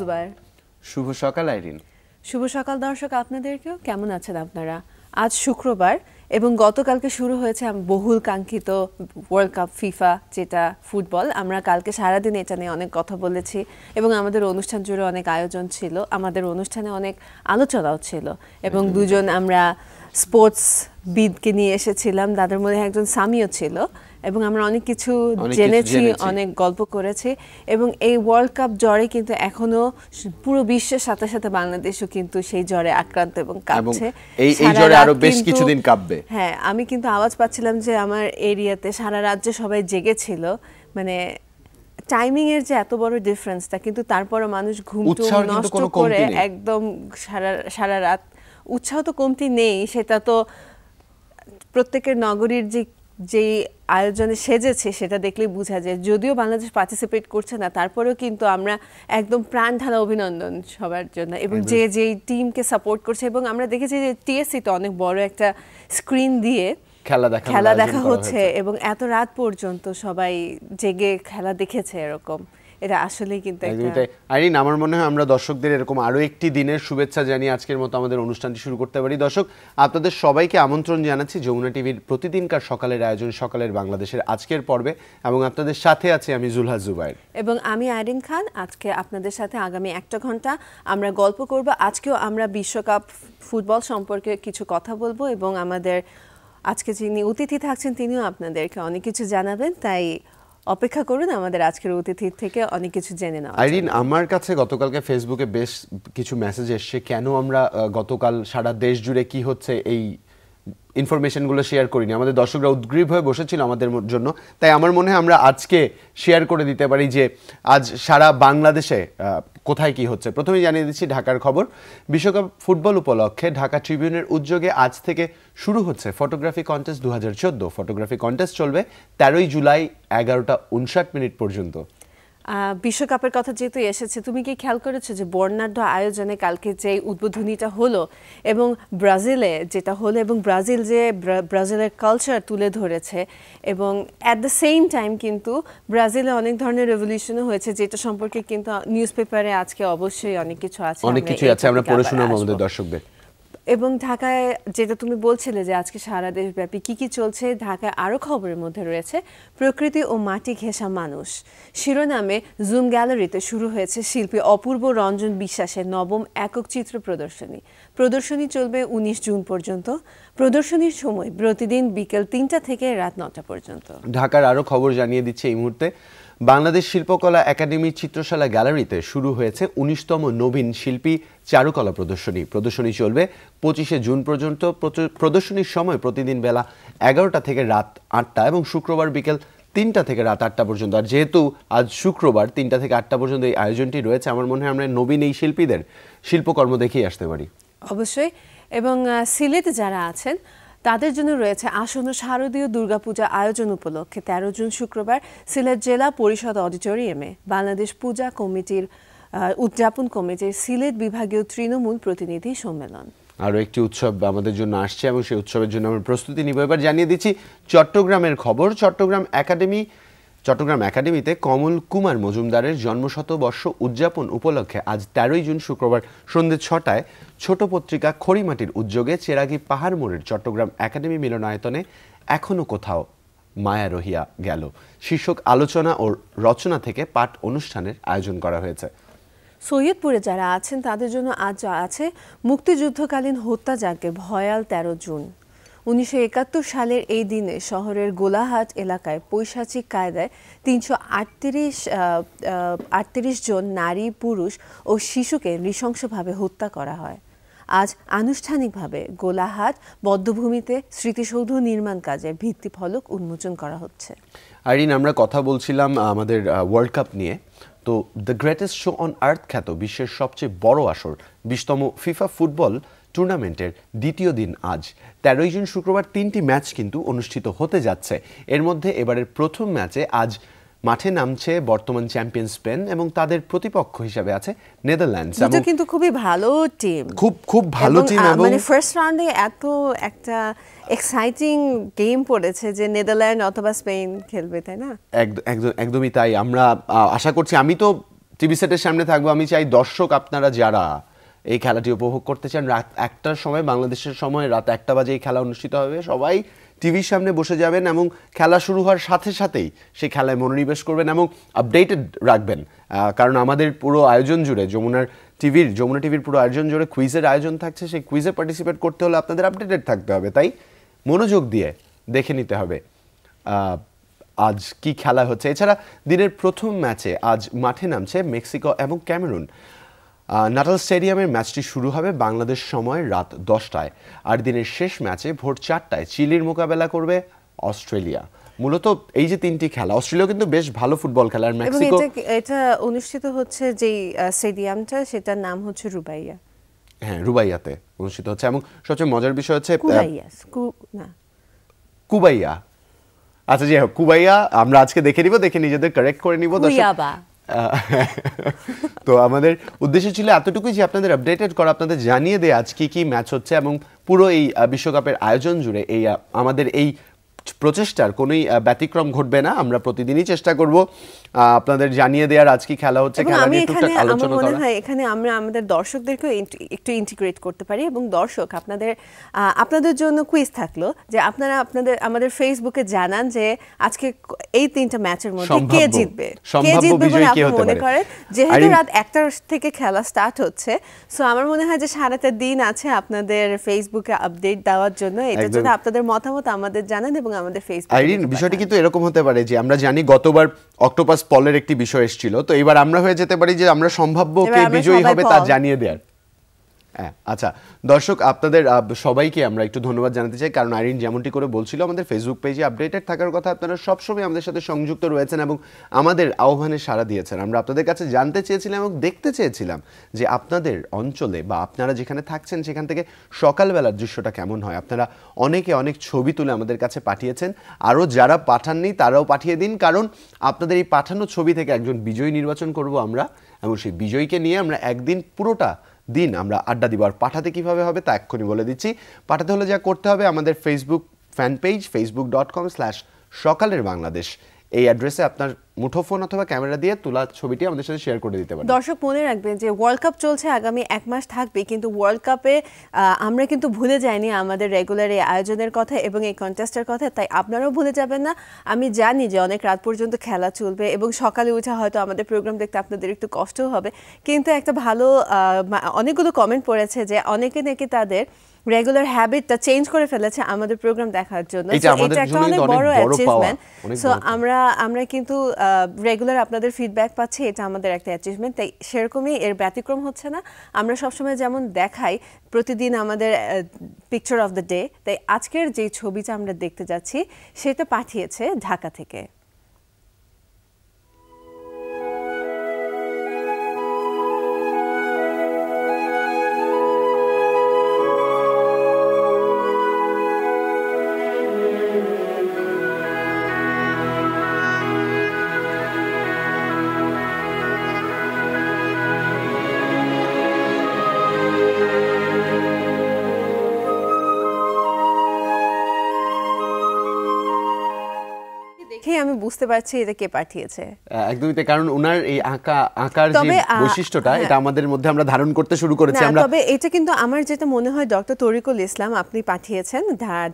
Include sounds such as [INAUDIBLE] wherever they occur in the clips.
জুবায়ের শুভ সকাল আইরিন শুভ সকাল দর্শক আপনাদেরকেও কেমন আছেন আপনারা আজ শুক্রবার এবং গতকালকে শুরু হয়েছে বহুল কাঙ্ক্ষিত ওয়ার্ল্ড কাপ ফিফা যেটা ফুটবল আমরা কালকে সারাদিন এটা নিয়ে অনেক কথা বলেছি এবং আমাদের অনুষ্ঠান জুড়ে অনেক আয়োজন ছিল আমাদের অনুষ্ঠানে অনেক আলোচনাও ছিল এবং দুজন আমরা স্পোর্টস বিদকে নিয়ে এসেছিলাম তাদের মধ্যে একজন সামিও ছিল এবং আমরা অনেক কিছু জেনেছি অনেক গল্প করেছি এবং এই ওয়ার্ল্ড কাপ জ্বরে কিন্তু এখনো পুরো বিশ্বের সাথে সাথে বাংলাদেশও কিন্তু সেই জ্বরে আক্রান্ত এবং কাঁপছে এই এই জ্বরে আরো বেশ কিছুদিন কাঁপবে হ্যাঁ আমি কিন্তু আওয়াজ পাচ্ছিলাম যে আমার এরিয়াতে সারা রাজ্যে সবাই জেগেছিল মানে টাইমিং এর যে এত বড় ডিফারেন্সটা কিন্তু তারপরে মানুষ ঘুম নষ্ট করে একদম সারা সারা রাত উৎসাহ তো কমতি নেই সেটা তো প্রত্যেকের নগরীর যে যেই আয়োজনে সেজেছে সেটা দেখলে বোঝা যায় যদিও বাংলাদেশ পার্টিসিপেট করছে না তারপরেও কিন্তু আমরা একদম প্রাণ ঢালা অভিনন্দন সবার জন্য এবং যে যেই টিমকে সাপোর্ট করছে এবং আমরা দেখেছি যে টিএসসিতে অনেক বড় একটা স্ক্রিন দিয়ে খেলা দেখা খেলা দেখা হচ্ছে এবং এত রাত পর্যন্ত সবাই জেগে খেলা দেখেছে এরকম এটা আসলেই কিন্তু আইরিন আমার মনে হয় আমরা দর্শকদের এরকম আরও একটি দিনের শুভেচ্ছা জানিয়ে আজকের মতো আমাদের অনুষ্ঠানটি শুরু করতে পারি দর্শক আপনাদের সবাইকে আমন্ত্রণ জানাচ্ছি যমুনা টিভির প্রতিদিনকার সকালের আয়োজন সকালের বাংলাদেশের আজকের পর্বে এবং আপনাদের সাথে আছে আমি জুলহা জুবাইর এবং আমি আইরিন খান আজকে আপনাদের সাথে আগামী একটা ঘন্টা আমরা গল্প করব আজকেও আমরা বিশ্বকাপ ফুটবল সম্পর্কে কিছু কথা বলবো এবং আমাদের আজকে যিনি অতিথি থাকছেন তিনিও আপনাদেরকে অনেক কিছু জানাবেন তাই অপেক্ষা করুন আমাদের আজকের অতিথি থেকে অনেক কিছু জেনে নাও আইরিন আমার কাছে গতকালকে ফেসবুকে বেশ কিছু মেসেজ এসছে কেন আমরা গতকাল সারা দেশ জুড়ে কি হচ্ছে এই ইনফরমেশনগুলো শেয়ার করিনি আমাদের দর্শকরা উদ্গ্রীব হয়ে বসেছিল আমাদের জন্য তাই আমার মনে হয় আমরা আজকে শেয়ার করে দিতে পারি যে আজ সারা বাংলাদেশে কোথায় কি হচ্ছে প্রথমে জানিয়ে দিচ্ছি ঢাকার খবর বিশ্বকাপ ফুটবল উপলক্ষে ঢাকা ট্রিবিউনের উদ্যোগে আজ থেকে শুরু হচ্ছে ফটোগ্রাফি কন্টেস্ট দু ফটোগ্রাফি কন্টেস্ট চলবে তেরোই জুলাই এগারোটা উনষাট মিনিট পর্যন্ত বিশ্বকাপের কথা যেহেতু এসেছে তুমি কি খেয়াল করেছো যে বর্ণাঢ্য আয়োজনে কালকে যে উদ্বোধনীটা হলো এবং ব্রাজিলে যেটা হলো এবং ব্রাজিল যে ব্রাজিলের কালচার তুলে ধরেছে এবং অ্যাট দ্য সেম টাইম কিন্তু ব্রাজিলে অনেক ধরনের রেভলিউশনও হয়েছে যেটা সম্পর্কে কিন্তু নিউজ পেপারে আজকে অবশ্যই অনেক কিছু আছে অনেক কিছু আছে আমরা পড়ে শোনাবো আমাদের দর্শকদের এবং ঢাকায় যেটা তুমি বলছিলে যে আজকে সারা দেশব্যাপী কি কি চলছে ঢাকায় আরও খবরের মধ্যে রয়েছে প্রকৃতি ও মাটি ঘেঁষা মানুষ শিরোনামে জুম গ্যালারিতে শুরু হয়েছে শিল্পী অপূর্ব রঞ্জন বিশ্বাসের নবম একক চিত্র প্রদর্শনী প্রদর্শনী চলবে ১৯ জুন পর্যন্ত প্রদর্শনীর সময় প্রতিদিন বিকেল তিনটা থেকে রাত নটা পর্যন্ত ঢাকার আরও খবর জানিয়ে দিচ্ছে এই মুহূর্তে বাংলাদেশ শিল্পকলা একাডেমির চিত্রশালা গ্যালারিতে শুরু হয়েছে উনিশতম নবীন শিল্পী চারুকলা প্রদর্শনী প্রদর্শনী চলবে পঁচিশে জুন পর্যন্ত প্রদর্শনীর সময় প্রতিদিন বেলা এগারোটা থেকে রাত আটটা এবং শুক্রবার বিকেল তিনটা থেকে রাত আটটা পর্যন্ত আর যেহেতু আজ শুক্রবার তিনটা থেকে আটটা পর্যন্ত এই আয়োজনটি রয়েছে আমার মনে হয় আমরা নবীন এই শিল্পীদের শিল্পকর্ম দেখেই আসতে পারি অবশ্যই এবং সিলেট যারা আছেন তাদের জন্য রয়েছে আসন্ন শারদীয় দুর্গাপূজা আয়োজন উপলক্ষে তেরো জুন শুক্রবার সিলেট জেলা পরিষদ অডিটোরিয়ামে বাংলাদেশ পূজা কমিটির উদযাপন কমিটির সিলেট বিভাগীয় তৃণমূল প্রতিনিধি সম্মেলন আরও একটি উৎসব আমাদের জন্য আসছে এবং সেই উৎসবের জন্য আমরা প্রস্তুতি নিব এবার জানিয়ে দিচ্ছি চট্টগ্রামের খবর চট্টগ্রাম একাডেমি চট্টগ্রাম একাডেমিতে কমল কুমার মজুমদারের জন্মশতবর্ষ উদযাপন উপলক্ষে আজ তেরোই জুন শুক্রবার সন্ধ্যে ছটায় ছোট পত্রিকা খড়িমাটির উদ্যোগে চেরাগি পাহাড় মোড়ের চট্টগ্রাম একাডেমি মিলনায়তনে এখনও কোথাও মায়া রহিয়া গেল শীর্ষক আলোচনা ও রচনা থেকে পাঠ অনুষ্ঠানের আয়োজন করা হয়েছে সৈয়দপুরে যারা আছেন তাদের জন্য আজ আছে মুক্তিযুদ্ধকালীন হত্যা যাকে ভয়াল তেরো জুন উনিশশো সালের এই দিনে শহরের গোলাহাট এলাকায় পৈশাচিক কায়দায় তিনশো আটত্রিশ জন নারী পুরুষ ও শিশুকে নৃশংসভাবে হত্যা করা হয় আজ আনুষ্ঠানিকভাবে গোলাহাট বদ্ধভূমিতে স্মৃতিসৌধ নির্মাণ কাজে ভিত্তিফলক উন্মোচন করা হচ্ছে আইরিন আমরা কথা বলছিলাম আমাদের ওয়ার্ল্ড কাপ নিয়ে তো the greatest show on earth খ্যাত বিশ্বের সবচেয়ে বড় আসর বিশতম ফিফা ফুটবল টুর্নামেন্টের দ্বিতীয় দিন আজ তেরোই জুন শুক্রবার তিনটি ম্যাচ কিন্তু অনুষ্ঠিত হতে যাচ্ছে এর মধ্যে এবারের প্রথম ম্যাচে আজ মাঠে নামছে বর্তমান চ্যাম্পিয়ন স্পেন এবং তাদের প্রতিপক্ষ হিসেবে আছে নেদারল্যান্ডস এটা কিন্তু খুবই ভালো টিম খুব খুব ভালো টিম এবং মানে ফার্স্ট রাউন্ডে এত একটা এক্সাইটিং গেম পড়েছে যে নেদারল্যান্ড অথবা স্পেন খেলবে তাই না একদম একদমই তাই আমরা আশা করছি আমি তো টিভি সেটের সামনে থাকবো আমি চাই দর্শক আপনারা যারা এই খেলাটি উপভোগ করতে চান রাত একটার সময় বাংলাদেশের সময় রাত একটা বাজে এই খেলা অনুষ্ঠিত হবে সবাই টিভির সামনে বসে যাবেন এবং খেলা শুরু হওয়ার সাথে সাথেই সেই খেলায় মনোনিবেশ করবেন এবং আপডেটেড রাখবেন কারণ আমাদের পুরো আয়োজন জুড়ে যমুনার টিভির যমুনা টিভির পুরো আয়োজন জুড়ে কুইজের আয়োজন থাকছে সেই কুইজে পার্টিসিপেট করতে হলে আপনাদের আপডেটেড থাকতে হবে তাই মনোযোগ দিয়ে দেখে নিতে হবে আজ কি খেলা হচ্ছে এছাড়া দিনের প্রথম ম্যাচে আজ মাঠে নামছে মেক্সিকো এবং ক্যামেরুন নাটাল স্টেডিয়ামের ম্যাচটি শুরু হবে বাংলাদেশ সময় রাত দশটায় আর দিনের শেষ ম্যাচে ভোর চারটায় চিলির মোকাবেলা করবে অস্ট্রেলিয়া মূলত এই যে তিনটি খেলা অস্ট্রেলিয়া কিন্তু বেশ ভালো ফুটবল খেলে আর মেক্সিকো এটা অনুষ্ঠিত হচ্ছে যে স্টেডিয়ামটা সেটার নাম হচ্ছে রুবাইয়া হ্যাঁ রুবাইয়াতে অনুষ্ঠিত হচ্ছে এবং সবচেয়ে মজার বিষয় হচ্ছে কুবাইয়া আচ্ছা জি কুবাইয়া আমরা আজকে দেখে নিব দেখে নিজেদের কারেক্ট করে নিব দর্শক [LAUGHS] তো আমাদের উদ্দেশ্য ছিল এতটুকুই যে আপনাদের আপডেটেড করা আপনাদের জানিয়ে দেয় আজকে কি ম্যাচ হচ্ছে এবং পুরো এই বিশ্বকাপের আয়োজন জুড়ে এই আমাদের এই প্রচেষ্টার কোনোই ব্যতিক্রম ঘটবে না আমরা প্রতিদিনই চেষ্টা করব আপনাদের জানিয়ে দেওয়ার আজকে খেলা হচ্ছে খেলা নিয়ে একটু আলোচনা করা হয় এখানে আমরা আমাদের দর্শকদেরকে একটু ইন্টিগ্রেট করতে পারি এবং দর্শক আপনাদের আপনাদের জন্য কুইজ থাকলো যে আপনারা আপনাদের আমাদের ফেসবুকে জানান যে আজকে এই তিনটা ম্যাচের মধ্যে কে জিতবে কে জিতবে বলে আপনি মনে করেন যেহেতু রাত একটার থেকে খেলা স্টার্ট হচ্ছে সো আমার মনে হয় যে সারাটা দিন আছে আপনাদের ফেসবুকে আপডেট দেওয়ার জন্য এটার জন্য আপনাদের মতামত আমাদের জানান এবং আমাদের ফেসবুক আইরিন বিষয়টি কিন্তু এরকম হতে পারে যে আমরা জানি গতবার অক্টোপাস পলের একটি বিষয় এসেছিল তো এবার আমরা হয়ে যেতে পারি যে আমরা সম্ভাব্য কে বিজয়ী হবে তা জানিয়ে দেয়ার হ্যাঁ আচ্ছা দর্শক আপনাদের সবাইকে আমরা একটু ধন্যবাদ জানাতে চাই কারণ আইরিন যেমনটি করে বলছিল আমাদের ফেসবুক পেজে আপডেটেড থাকার কথা আপনারা সবসময় আমাদের সাথে সংযুক্ত রয়েছেন এবং আমাদের আহ্বানে সাড়া দিয়েছেন আমরা আপনাদের কাছে জানতে চেয়েছিলাম এবং দেখতে চেয়েছিলাম যে আপনাদের অঞ্চলে বা আপনারা যেখানে থাকছেন সেখান থেকে সকালবেলার দৃশ্যটা কেমন হয় আপনারা অনেকে অনেক ছবি তুলে আমাদের কাছে পাঠিয়েছেন আরও যারা পাঠাননি তারাও পাঠিয়ে দিন কারণ আপনাদের এই পাঠানো ছবি থেকে একজন বিজয়ী নির্বাচন করব আমরা এবং সেই বিজয়ীকে নিয়ে আমরা একদিন পুরোটা দিন আমরা আড্ডা দিব আর পাঠাতে কীভাবে হবে তা এক্ষুনি বলে দিচ্ছি পাঠাতে হলে যা করতে হবে আমাদের Facebook fan page Facebook dot com slash সকালের বাংলাদেশ এই অ্যাড্রেসে আপনার মুঠোফোন অথবা ক্যামেরা দিয়ে তোলা ছবিটি আমাদের সাথে শেয়ার করে দিতে পারেন দর্শক মনে রাখবেন যে ওয়ার্ল্ড কাপ চলছে আগামী এক মাস থাকবে কিন্তু ওয়ার্ল্ড কাপে আমরা কিন্তু ভুলে যাইনি আমাদের রেগুলার এই আয়োজনের কথা এবং এই কন্টেস্টের কথা তাই আপনারাও ভুলে যাবেন না আমি জানি যে অনেক রাত পর্যন্ত খেলা চলবে এবং সকালে উঠে হয়তো আমাদের প্রোগ্রাম দেখতে আপনাদের একটু কষ্টও হবে কিন্তু একটা ভালো অনেকগুলো কমেন্ট পড়েছে যে অনেকে নাকি তাদের রেগুলার হ্যাবিটটা চেঞ্জ করে ফেলেছে আমাদের প্রোগ্রাম দেখার জন্য এটা একটা অনেক বড় অ্যাচিভমেন্ট সো আমরা আমরা কিন্তু রেগুলার আপনাদের ফিডব্যাক পাচ্ছি এটা আমাদের একটা অ্যাচিভমেন্ট তাই সেরকমই এর ব্যতিক্রম হচ্ছে না আমরা সবসময় যেমন দেখাই প্রতিদিন আমাদের পিকচার অফ দ্য ডে তাই আজকের যে ছবিটা আমরা দেখতে যাচ্ছি সেটা পাঠিয়েছে ঢাকা থেকে দেখেই আমি বুঝতে পারছি এটা কে পাঠিয়েছে একদমই তাই কারণ ওনার এই আঁকা আঁকার যে বৈশিষ্ট্যটা হ্যাঁ। এটা আমাদের মধ্যে আমরা ধারণ করতে শুরু করেছি আমরা তবে এটা কিন্তু আমার যেটা মনে হয় ডক্টর তরিকুল ইসলাম আপনি পাঠিয়েছেন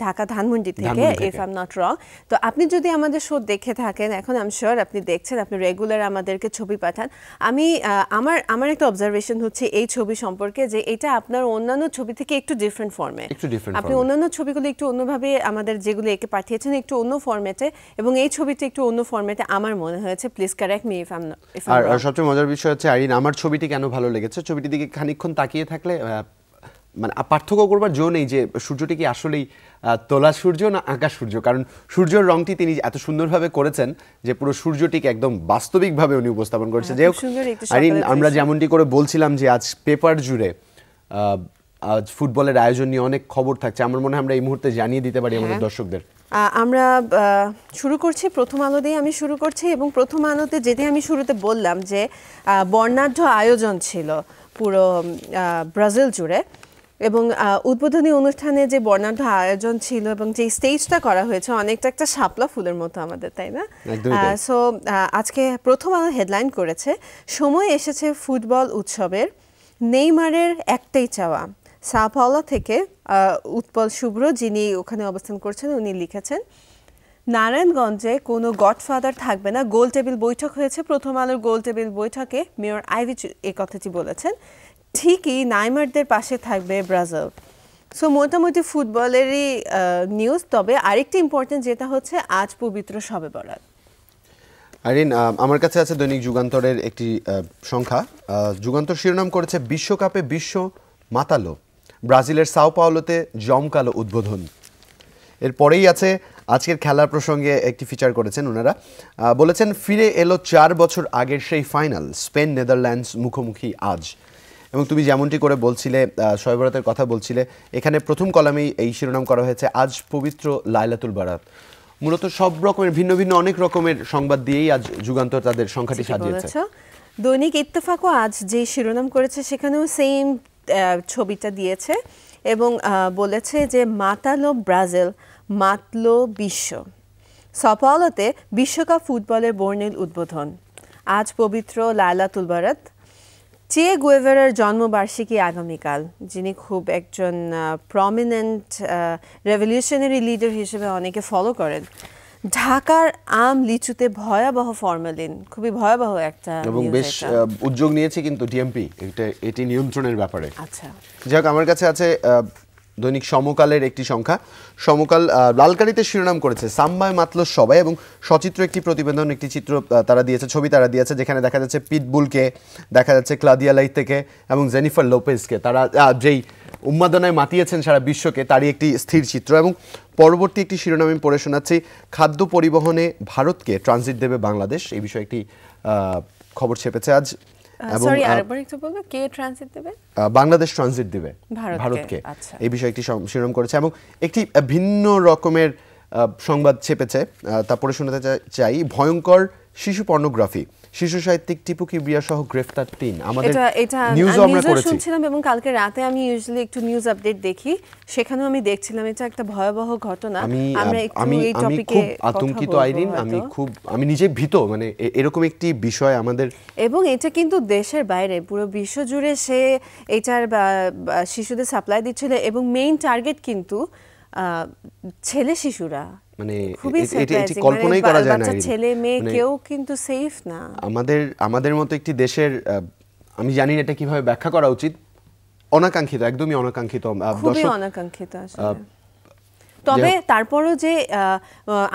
ঢাকা ধানমন্ডি থেকে if I am not wrong তো আপনি যদি আমাদের শো দেখে থাকেন এখন আই এম শিওর আপনি দেখছেন আপনি রেগুলার আমাদেরকে ছবি পাঠান আমি আমার আমার একটা অবজারভেশন হচ্ছে এই ছবি সম্পর্কে যে এটা আপনার অন্যান্য ছবি থেকে একটু ডিফারেন্ট ফর্মে আপনি অন্যান্য ছবিগুলো একটু অন্যভাবে আমাদের যেগুলো একে পাঠিয়েছেন একটু অন্য ফর্মেটে এবং এই ছবি ছবিটি একটু অন্য ফরম্যাটে আমার মনে হয়েছে please correct me if I if আর সবচেয়ে মজার বিষয় হচ্ছে আইরিন আমার ছবিটি কেন ভালো লেগেছে ছবিটির দিকে খানিকক্ষণ তাকিয়ে থাকলে মানে পার্থক্য করবার জো নেই যে সূর্যটি কি আসলেই তোলা সূর্য না আঁকা সূর্য কারণ সূর্যের রংটি তিনি এত সুন্দরভাবে করেছেন যে পুরো সূর্যটিকে একদম বাস্তবিকভাবে উনি উপস্থাপন করেছে যে আইরিন আমরা যেমনটি করে বলছিলাম যে আজ পেপার জুড়ে আজ ফুটবলের আয়োজন নিয়ে অনেক খবর থাকছে আমার মনে হয় আমরা এই মুহূর্তে জানিয়ে দিতে পারি আমাদের হ্যাঁ। দর্শকদের আমরা শুরু করছি প্রথম আলো দিয়ে আমি শুরু করছি এবং প্রথম আলোতে যেটি আমি শুরুতে বললাম যে বর্ণাঢ্য আয়োজন ছিল পুরো ব্রাজিল জুড়ে এবং উদ্বোধনী অনুষ্ঠানে যে বর্ণাঢ্য আয়োজন ছিল এবং যে স্টেজটা করা হয়েছে অনেকটা একটা শাপলা ফুলের মতো আমাদের তাই না সো আজকে প্রথম আলো হেডলাইন করেছে সময় এসেছে ফুটবল উৎসবের নেইমারের একটাই চাওয়া সাপাওয়ালা থেকে উৎপল শুভ্র যিনি ওখানে অবস্থান করছেন উনি লিখেছেন নারায়ণগঞ্জে কোনো গডফাদার থাকবে না গোল টেবিল বৈঠক হয়েছে প্রথম আলোর টেবিল বৈঠকে মেয়র আইভিচ এ কথাটি বলেছেন ঠিকই নাইমারদের পাশে থাকবে ব্রাজিল সো মোটামুটি ফুটবলেরই নিউজ তবে আরেকটি ইম্পর্টেন্ট যেটা হচ্ছে আজ পবিত্র সবে বরাত আইরিন আমার কাছে আছে দৈনিক যুগান্তরের একটি সংখ্যা যুগান্তর শিরোনাম করেছে বিশ্বকাপে বিশ্ব মাতালো ব্রাজিলের সাও পাওলোতে জমকালো উদ্বোধন এরপরেই আছে আজকের খেলার প্রসঙ্গে একটি ফিচার করেছেন ওনারা বলেছেন ফিরে এলো চার বছর আগের সেই ফাইনাল স্পেন নেদারল্যান্ডস মুখোমুখি আজ এবং তুমি যেমনটি করে বলছিলে সয়বরাতের কথা বলছিলে এখানে প্রথম কলামেই এই শিরোনাম করা হয়েছে আজ পবিত্র লাইলাতুল বারাত মূলত সব রকমের ভিন্ন ভিন্ন অনেক রকমের সংবাদ দিয়েই আজ যুগান্তর তাদের সংখ্যাটি সাজিয়েছে দৈনিক ইত্তেফাকও আজ যে শিরোনাম করেছে সেখানেও সেম ছবিটা দিয়েছে এবং বলেছে যে মাতালো ব্রাজিল মাতলো বিশ্ব সফলতে বিশ্বকাপ ফুটবলের বর্ণিল উদ্বোধন আজ পবিত্র লালা তুলবারাত চে গুয়েভারের জন্মবার্ষিকী আগামীকাল যিনি খুব একজন প্রমিনেন্ট রেভলিউশনারি লিডার হিসেবে অনেকে ফলো করেন ঢাকার আম লিচুতে ভয়াবহ ফরমালিন খুবই ভয়াবহ একটা এবং বেশ উদ্যোগ নিয়েছে কিন্তু ডিএমপি এটা এটি নিয়ন্ত্রণের ব্যাপারে আচ্ছা যাক আমার কাছে আছে দৈনিক সমকালের একটি সংখ্যা সমকাল লালকারিতে শিরোনাম করেছে সাম্বায় মাতল সবাই এবং সচিত্র একটি প্রতিবেদন একটি চিত্র তারা দিয়েছে ছবি তারা দিয়েছে যেখানে দেখা যাচ্ছে পিটবুলকে দেখা যাচ্ছে ক্লাদিয়া লাইতেকে এবং জেনিফার লোপেজকে তারা যেই উন্মাদনায় মাতিয়েছেন সারা বিশ্বকে তারই একটি স্থির চিত্র এবং পরবর্তী একটি শিরোনামে পড়ে শোনাচ্ছি খাদ্য পরিবহনে ভারতকে ট্রানজিট দেবে বাংলাদেশ এই বিষয়ে একটি খবর ছেপেছে আজ বাংলাদেশ ট্রানজিট দেবে ভারতকে আচ্ছা। এই বিষয়ে একটি শিরোনাম করেছে এবং একটি ভিন্ন রকমের সংবাদ ছেপেছে পড়ে শোনাতে চাই ভয়ঙ্কর শিশু পর্নোগ্রাফি শিশু সাহিত্যিক টিপু কিবরিয়া সহ গ্রেফতার তিন আমাদের নিউজ আমরা করেছি শুনছিলাম এবং কালকে রাতে আমি ইউজুয়ালি একটু নিউজ আপডেট দেখি সেখানেও আমি দেখছিলাম এটা একটা ভয়াবহ ঘটনা আমরা আমি আমি খুব আতঙ্কিত আইরিন আমি খুব আমি নিজে ভীত মানে এরকম একটি বিষয় আমাদের এবং এটা কিন্তু দেশের বাইরে পুরো বিশ্ব জুড়ে সে এটার শিশুদের সাপ্লাই দিচ্ছিল এবং মেইন টার্গেট কিন্তু ছেলে শিশুরা মানে এটি মানে কল্পনাই করা যায় না ছেলে মেয়ে মানে কেউ কিন্তু সেফ না আমাদের আমাদের মতো একটি দেশের আমি জানি না এটা কিভাবে ব্যাখ্যা করা উচিত অনাকাঙ্ক্ষিত একদমই অনাকাঙ্ক্ষিত খুবই অনাকাঙ্ক্ষিত তবে তারপরও যে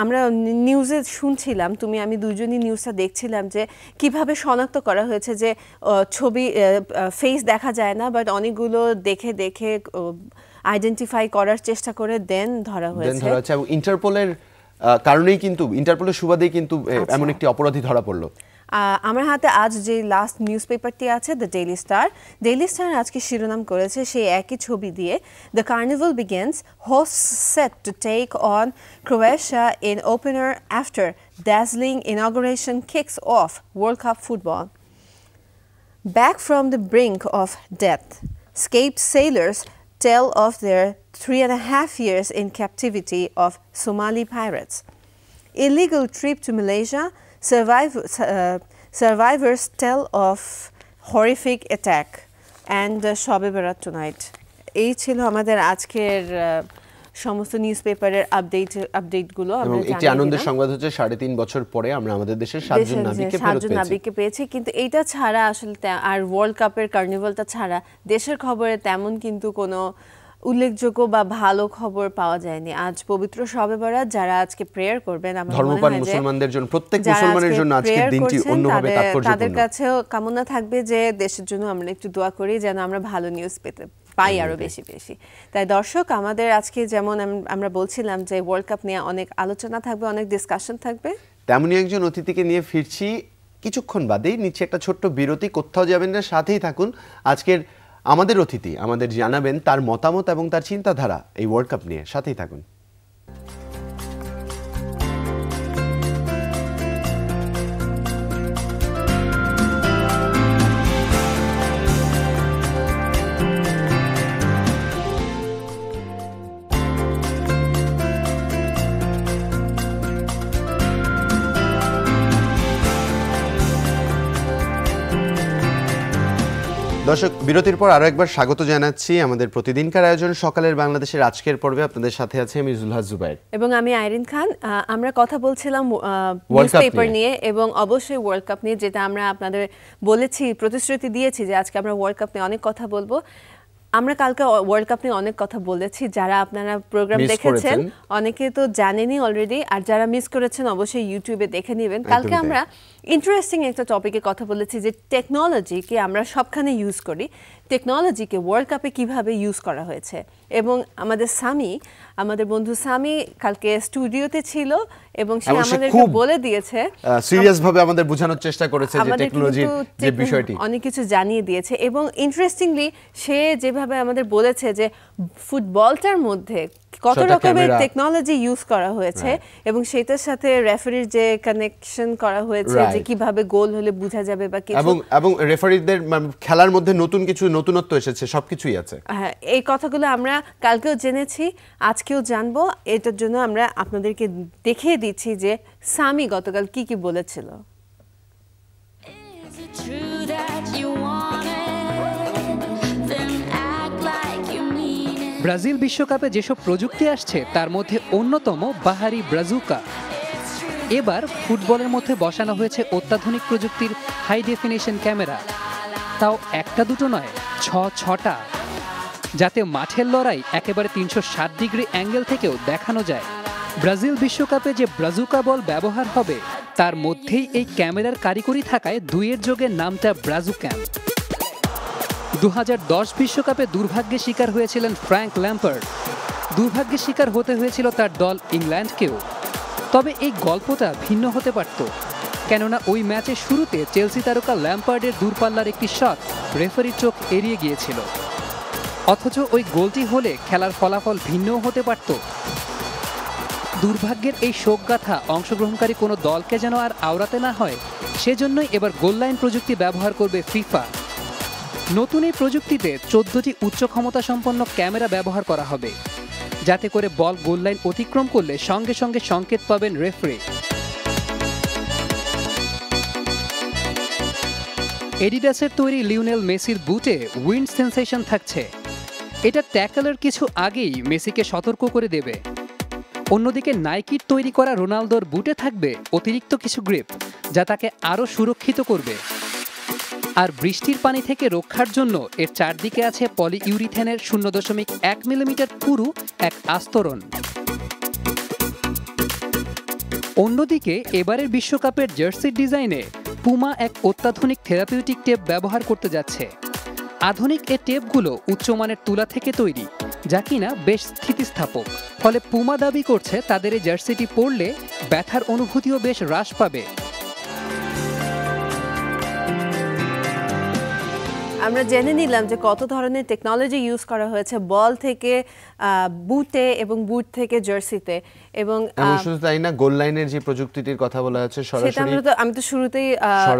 আমরা নিউজে শুনছিলাম তুমি আমি দুজনই নিউজটা দেখছিলাম যে কিভাবে শনাক্ত করা হয়েছে যে ছবি ফেস দেখা যায় না বাট অনেকগুলো দেখে দেখে আইডেন্টিফাই করার চেষ্টা করে দেন ধরা হয়েছে ধরা হয়েছে ইন্টারপোলের কারণেই কিন্তু ইন্টারপোলের সুবাদেই কিন্তু আচ্ছা। এমন একটি অপরাধী ধরা পড়লো আমার হাতে আজ যে লাস্ট নিউজ পেপারটি আছে the Daily Star Daily Star আজকে শিরোনাম করেছে সেই একই ছবি দিয়ে the carnival begins host set to take on Croatia in opener after dazzling inauguration kicks off world cup football back from the brink of death escape sailors tell of their three and a half years in captivity of Somali pirates. Illegal trip to Malaysia, survive, uh, survivors tell of horrific attack and uh, tonight. বেড়াত এই ছিল আমাদের আজকের সমস্ত news পেপারের update আপডেটগুলো আমরা একটি আনন্দের সংবাদ হচ্ছে সাড়ে তিন বছর পরে আমরা আমাদের দেশের সাতজন নাবিককে সাতজন নাবিককে পেয়েছি কিন্তু এইটা ছাড়া আসলে আর ওয়ার্ল্ড কাপের কার্নিভালটা ছাড়া দেশের খবরে তেমন কিন্তু কোনো উল্লেখযোগ্য বা ভালো খবর পাওয়া যায়নি আজ পবিত্র শবে বরাত যারা আজকে প্রেয়ার করবেন ধর্মপ্রাণ মুসলমানদের জন্য প্রত্যেক মুসলমানের জন্য দিনটি অন্যভাবে তাৎপর্যপূর্ণ তাদের কাছেও কামনা থাকবে যে দেশের জন্য আমরা একটু দোয়া করি যেন আমরা ভালো নিউজ পেতে পাই আরও বেশি বেশি তাই দর্শক আমাদের আজকে যেমন আমরা বলছিলাম যে ওয়ার্ল্ড কাপ নিয়ে অনেক আলোচনা থাকবে অনেক ডিসকাশন থাকবে তেমনই একজন অতিথিকে নিয়ে ফিরছি কিছুক্ষণ বাদেই নিচ্ছে একটা ছোট্ট বিরতি কোথাও যাবেন না সাথেই থাকুন আজকের আমাদের অতিথি আমাদের জানাবেন তার মতামত এবং তার চিন্তাধারা এই ওয়ার্ল্ড কাপ নিয়ে সাথেই থাকুন দর্শক বিরতির পর আরো একবার স্বাগত জানাচ্ছি আমাদের প্রতিদিনকার আয়োজন সকালের বাংলাদেশের আজকের পর্বে আপনাদের সাথে আছে আমি জুলহা জুবাইর এবং আমি আইরিন খান আমরা কথা বলছিলাম নিউজপেপার নিয়ে এবং অবশ্যই ওয়ার্ল্ড কাপ নিয়ে যেটা আমরা আপনাদের বলেছি প্রতিশ্রুতি দিয়েছি যে আজকে আমরা ওয়ার্ল্ড কাপ নিয়ে অনেক কথা বলবো আমরা কালকে ওয়ার্ল্ড কাপ নিয়ে অনেক কথা বলেছি যারা আপনারা প্রোগ্রাম দেখেছেন অনেকে তো জানেনি অলরেডি আর যারা মিস করেছেন অবশ্যই ইউটিউবে দেখে নেবেন কালকে আমরা ইন্টারেস্টিং একটা টপিকে কথা বলেছি যে টেকনোলজিকে আমরা সবখানে ইউজ করি টেকনোলজিকে ওয়ার্ল্ড কাপে কিভাবে ইউজ করা হয়েছে এবং আমাদের স্বামী আমাদের বন্ধু স্বামী কালকে স্টুডিওতে ছিল এবং সে আমাদেরকে বলে দিয়েছে সিরিয়াস ভাবে আমাদের বোঝানোর চেষ্টা করেছে যে টেকনোলজি যে বিষয়টি অনেক কিছু জানিয়ে দিয়েছে এবং ইন্টারেস্টিংলি সে যেভাবে আমাদের বলেছে যে ফুটবলটার মধ্যে কত রকমের টেকনোলজি ইউজ করা হয়েছে এবং সেটার সাথে রেফারির যে কানেকশন করা হয়েছে যে কিভাবে গোল হলে বোঝা যাবে বা কিছু এবং এবং রেফারিদের খেলার মধ্যে নতুন কিছু নতুনত্ব এসেছে সবকিছুই আছে হ্যাঁ এই কথাগুলো আমরা কালকেও জেনেছি আজকেও জানবো এটার জন্য আমরা আপনাদেরকে দেখিয়ে দিচ্ছি যে সামি গতকাল কি কি বলেছিল Is it true that you want Brazil বিশ্বকাপে যেসব প্রযুক্তি আসছে তার মধ্যে অন্যতম বাহারি ব্রাজুকা এবার ফুটবলের মধ্যে বসানো হয়েছে অত্যাধুনিক প্রযুক্তির হাই ডেফিনেশন ক্যামেরা তাও একটা দুটো নয় ছ ছটা যাতে মাঠের লড়াই একেবারে তিনশো ষাট ডিগ্রি অ্যাঙ্গেল থেকেও দেখানো যায় ব্রাজিল বিশ্বকাপে যে ব্রাজুকা বল ব্যবহার হবে তার মধ্যেই এই ক্যামেরার কারিগরি থাকায় দুইয়ের যোগে নামটা ব্রাজুক্যাম্প দু বিশ্বকাপে দুর্ভাগ্যের শিকার হয়েছিলেন ফ্র্যাঙ্ক ল্যাম্পার্ড দুর্ভাগ্যের শিকার হতে হয়েছিল তার দল ইংল্যান্ডকেও তবে এই গল্পটা ভিন্ন হতে পারত কেননা ওই ম্যাচের শুরুতে চেলসি তারকা ল্যাম্পার্ডের দূরপাল্লার একটি শট রেফারির চোখ এড়িয়ে গিয়েছিল অথচ ওই গোলটি হলে খেলার ফলাফল ভিন্নও হতে পারত দুর্ভাগ্যের এই শোকগাথা অংশগ্রহণকারী কোনো দলকে যেন আর আওড়াতে না হয় সেজন্যই এবার গোললাইন প্রযুক্তি ব্যবহার করবে ফিফা নতুন এই প্রযুক্তিতে চোদ্দটি উচ্চ ক্ষমতা সম্পন্ন ক্যামেরা ব্যবহার করা হবে যাতে করে বল গোল লাইন অতিক্রম করলে সঙ্গে সঙ্গে সংকেত পাবেন রেফারি এডিডাসের তৈরি লিওনেল মেসির বুটে উইন্ড সেন্সেশন থাকছে এটা ট্যাকলের কিছু আগেই মেসিকে সতর্ক করে দেবে অন্যদিকে নাইকির তৈরি করা রোনালদোর বুটে থাকবে অতিরিক্ত কিছু গ্রিপ যা তাকে আরও সুরক্ষিত করবে আর বৃষ্টির পানি থেকে রক্ষার জন্য এর চারদিকে আছে পলি ইউরিথেনের শূন্য দশমিক এক মিলিমিটার পুরু এক আস্তরণ অন্যদিকে এবারের বিশ্বকাপের জার্সির ডিজাইনে পুমা এক অত্যাধুনিক থেরাপিউটিক টেপ ব্যবহার করতে যাচ্ছে আধুনিক এ টেপগুলো উচ্চমানের তুলা থেকে তৈরি যা কিনা বেশ স্থিতিস্থাপক ফলে পুমা দাবি করছে তাদের এই জার্সিটি পরলে ব্যথার অনুভূতিও বেশ হ্রাস পাবে আমরা জেনে নিলাম যে কত ধরনের টেকনোলজি ইউজ করা হয়েছে বল থেকে বুটে এবং বুট থেকে জার্সিতে এবং শুধু তাই না গোল লাইনের যে প্রযুক্তিটির কথা বলা হচ্ছে সেটা আমরা তো আমি তো শুরুতেই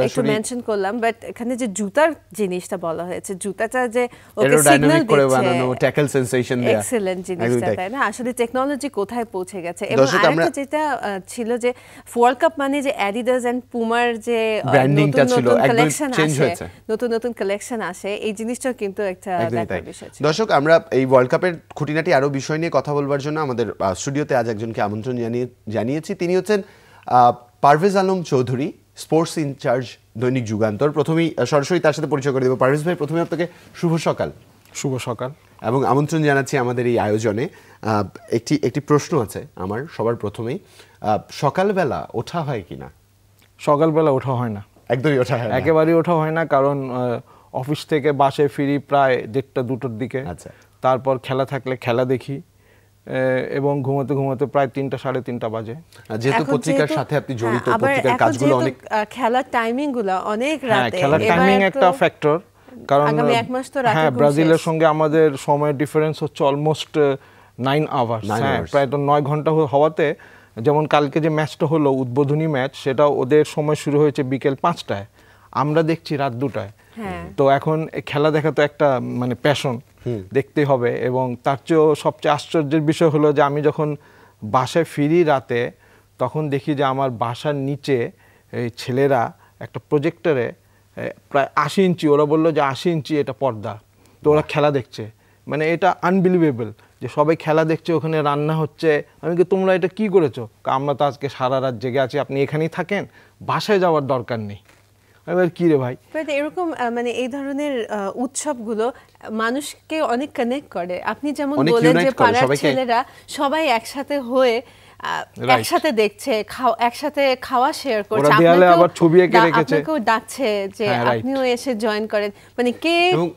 একটু মেনশন করলাম বাট এখানে যে জুতার জিনিসটা বলা হয়েছে জুতাটা যে ওকে সিগন্যাল করে বানানো ট্যাকল সেনসেশন দেয়া এক্সেলেন্ট জিনিসটা তাই না আসলে টেকনোলজি কোথায় পৌঁছে গেছে এবং আরেকটা যেটা ছিল যে ফোর কাপ মানে যে অ্যাডিডাস এন্ড পুমার যে ব্র্যান্ডিংটা ছিল একদম চেঞ্জ হয়েছে নতুন নতুন কালেকশন আসে এই জিনিসটা কিন্তু একটা দেখার বিষয় দর্শক আমরা এই ওয়ার্ল্ড কাপের খুঁটিনাটি আরো বিষয় নিয়ে কথা বলবার জন্য আমাদের স্টুডিওতে আজ একজনকে আমন্ত্রণ জানিয়ে জানিয়েছি তিনি হচ্ছেন পারভেজ আলম চৌধুরী স্পোর্টস ইনচার্জ দৈনিক যুগান্তর প্রথমেই সরাসরি তার সাথে পরিচয় করে দেবো পারভেজ ভাই প্রথমে আপনাকে শুভ সকাল শুভ সকাল এবং আমন্ত্রণ জানাচ্ছি আমাদের এই আয়োজনে একটি একটি প্রশ্ন আছে আমার সবার প্রথমেই সকালবেলা ওঠা হয় কি না সকালবেলা ওঠা হয় না একদমই ওঠা হয় একেবারেই ওঠা হয় না কারণ অফিস থেকে বাসে ফিরি প্রায় দেড়টা দুটোর দিকে আচ্ছা তারপর খেলা থাকলে খেলা দেখি এবং ঘুমোতে ঘুমোতে প্রায় তিনটা সাড়ে তিনটা বাজে যেহেতু পত্রিকার সাথে আপনি হ্যাঁ, জড়িত পত্রিকার কাজগুলো অনেক খেলার টাইমিং গুলো অনেক হ্যাঁ, রাতে খেলার টাইমিং একটা ফ্যাক্টর কারণ হ্যাঁ ব্রাজিলের সঙ্গে আমাদের সময়ের ডিফারেন্স হচ্ছে অলমোস্ট নাইন আওয়ার হ্যাঁ প্রায় তো নয় ঘন্টা হওয়াতে যেমন কালকে যে ম্যাচটা হলো উদ্বোধনী ম্যাচ সেটা ওদের সময় শুরু হয়েছে বিকেল পাঁচটায় আমরা দেখছি রাত দুটায় হ্যাঁ। তো এখন খেলা দেখা তো একটা মানে প্যাশন দেখতে হবে এবং তার চেয়েও সবচেয়ে আশ্চর্যের বিষয় হলো যে আমি যখন বাসায় ফিরি রাতে তখন দেখি যে আমার বাসার নিচে এই ছেলেরা একটা প্রজেক্টরে প্রায় আশি ইঞ্চি ওরা বললো যে আশি ইঞ্চি এটা পর্দা তো ওরা খেলা দেখছে মানে এটা আনবিলিভেবল যে সবাই খেলা দেখছে ওখানে রান্না হচ্ছে আমি কি তোমরা এটা কি করেছো আমরা তো আজকে সারা রাত জেগে আছি আপনি এখানেই থাকেন বাসায় যাওয়ার দরকার নেই এবার কি রে ভাই এরকম মানে এই ধরনের উৎসবগুলো মানুষকে অনেক কানেক্ট করে আপনি যেমন বলেন যে পাড়ার ছেলেরা সবাই একসাথে হয়ে একসাথে দেখছে একসাথে খাওয়া শেয়ার করছে আবার ছবি এঁকে রেখেছে আপনাকেও ডাকছে যে হ্যাঁ, আপনিও এসে জয়েন করেন মানে কে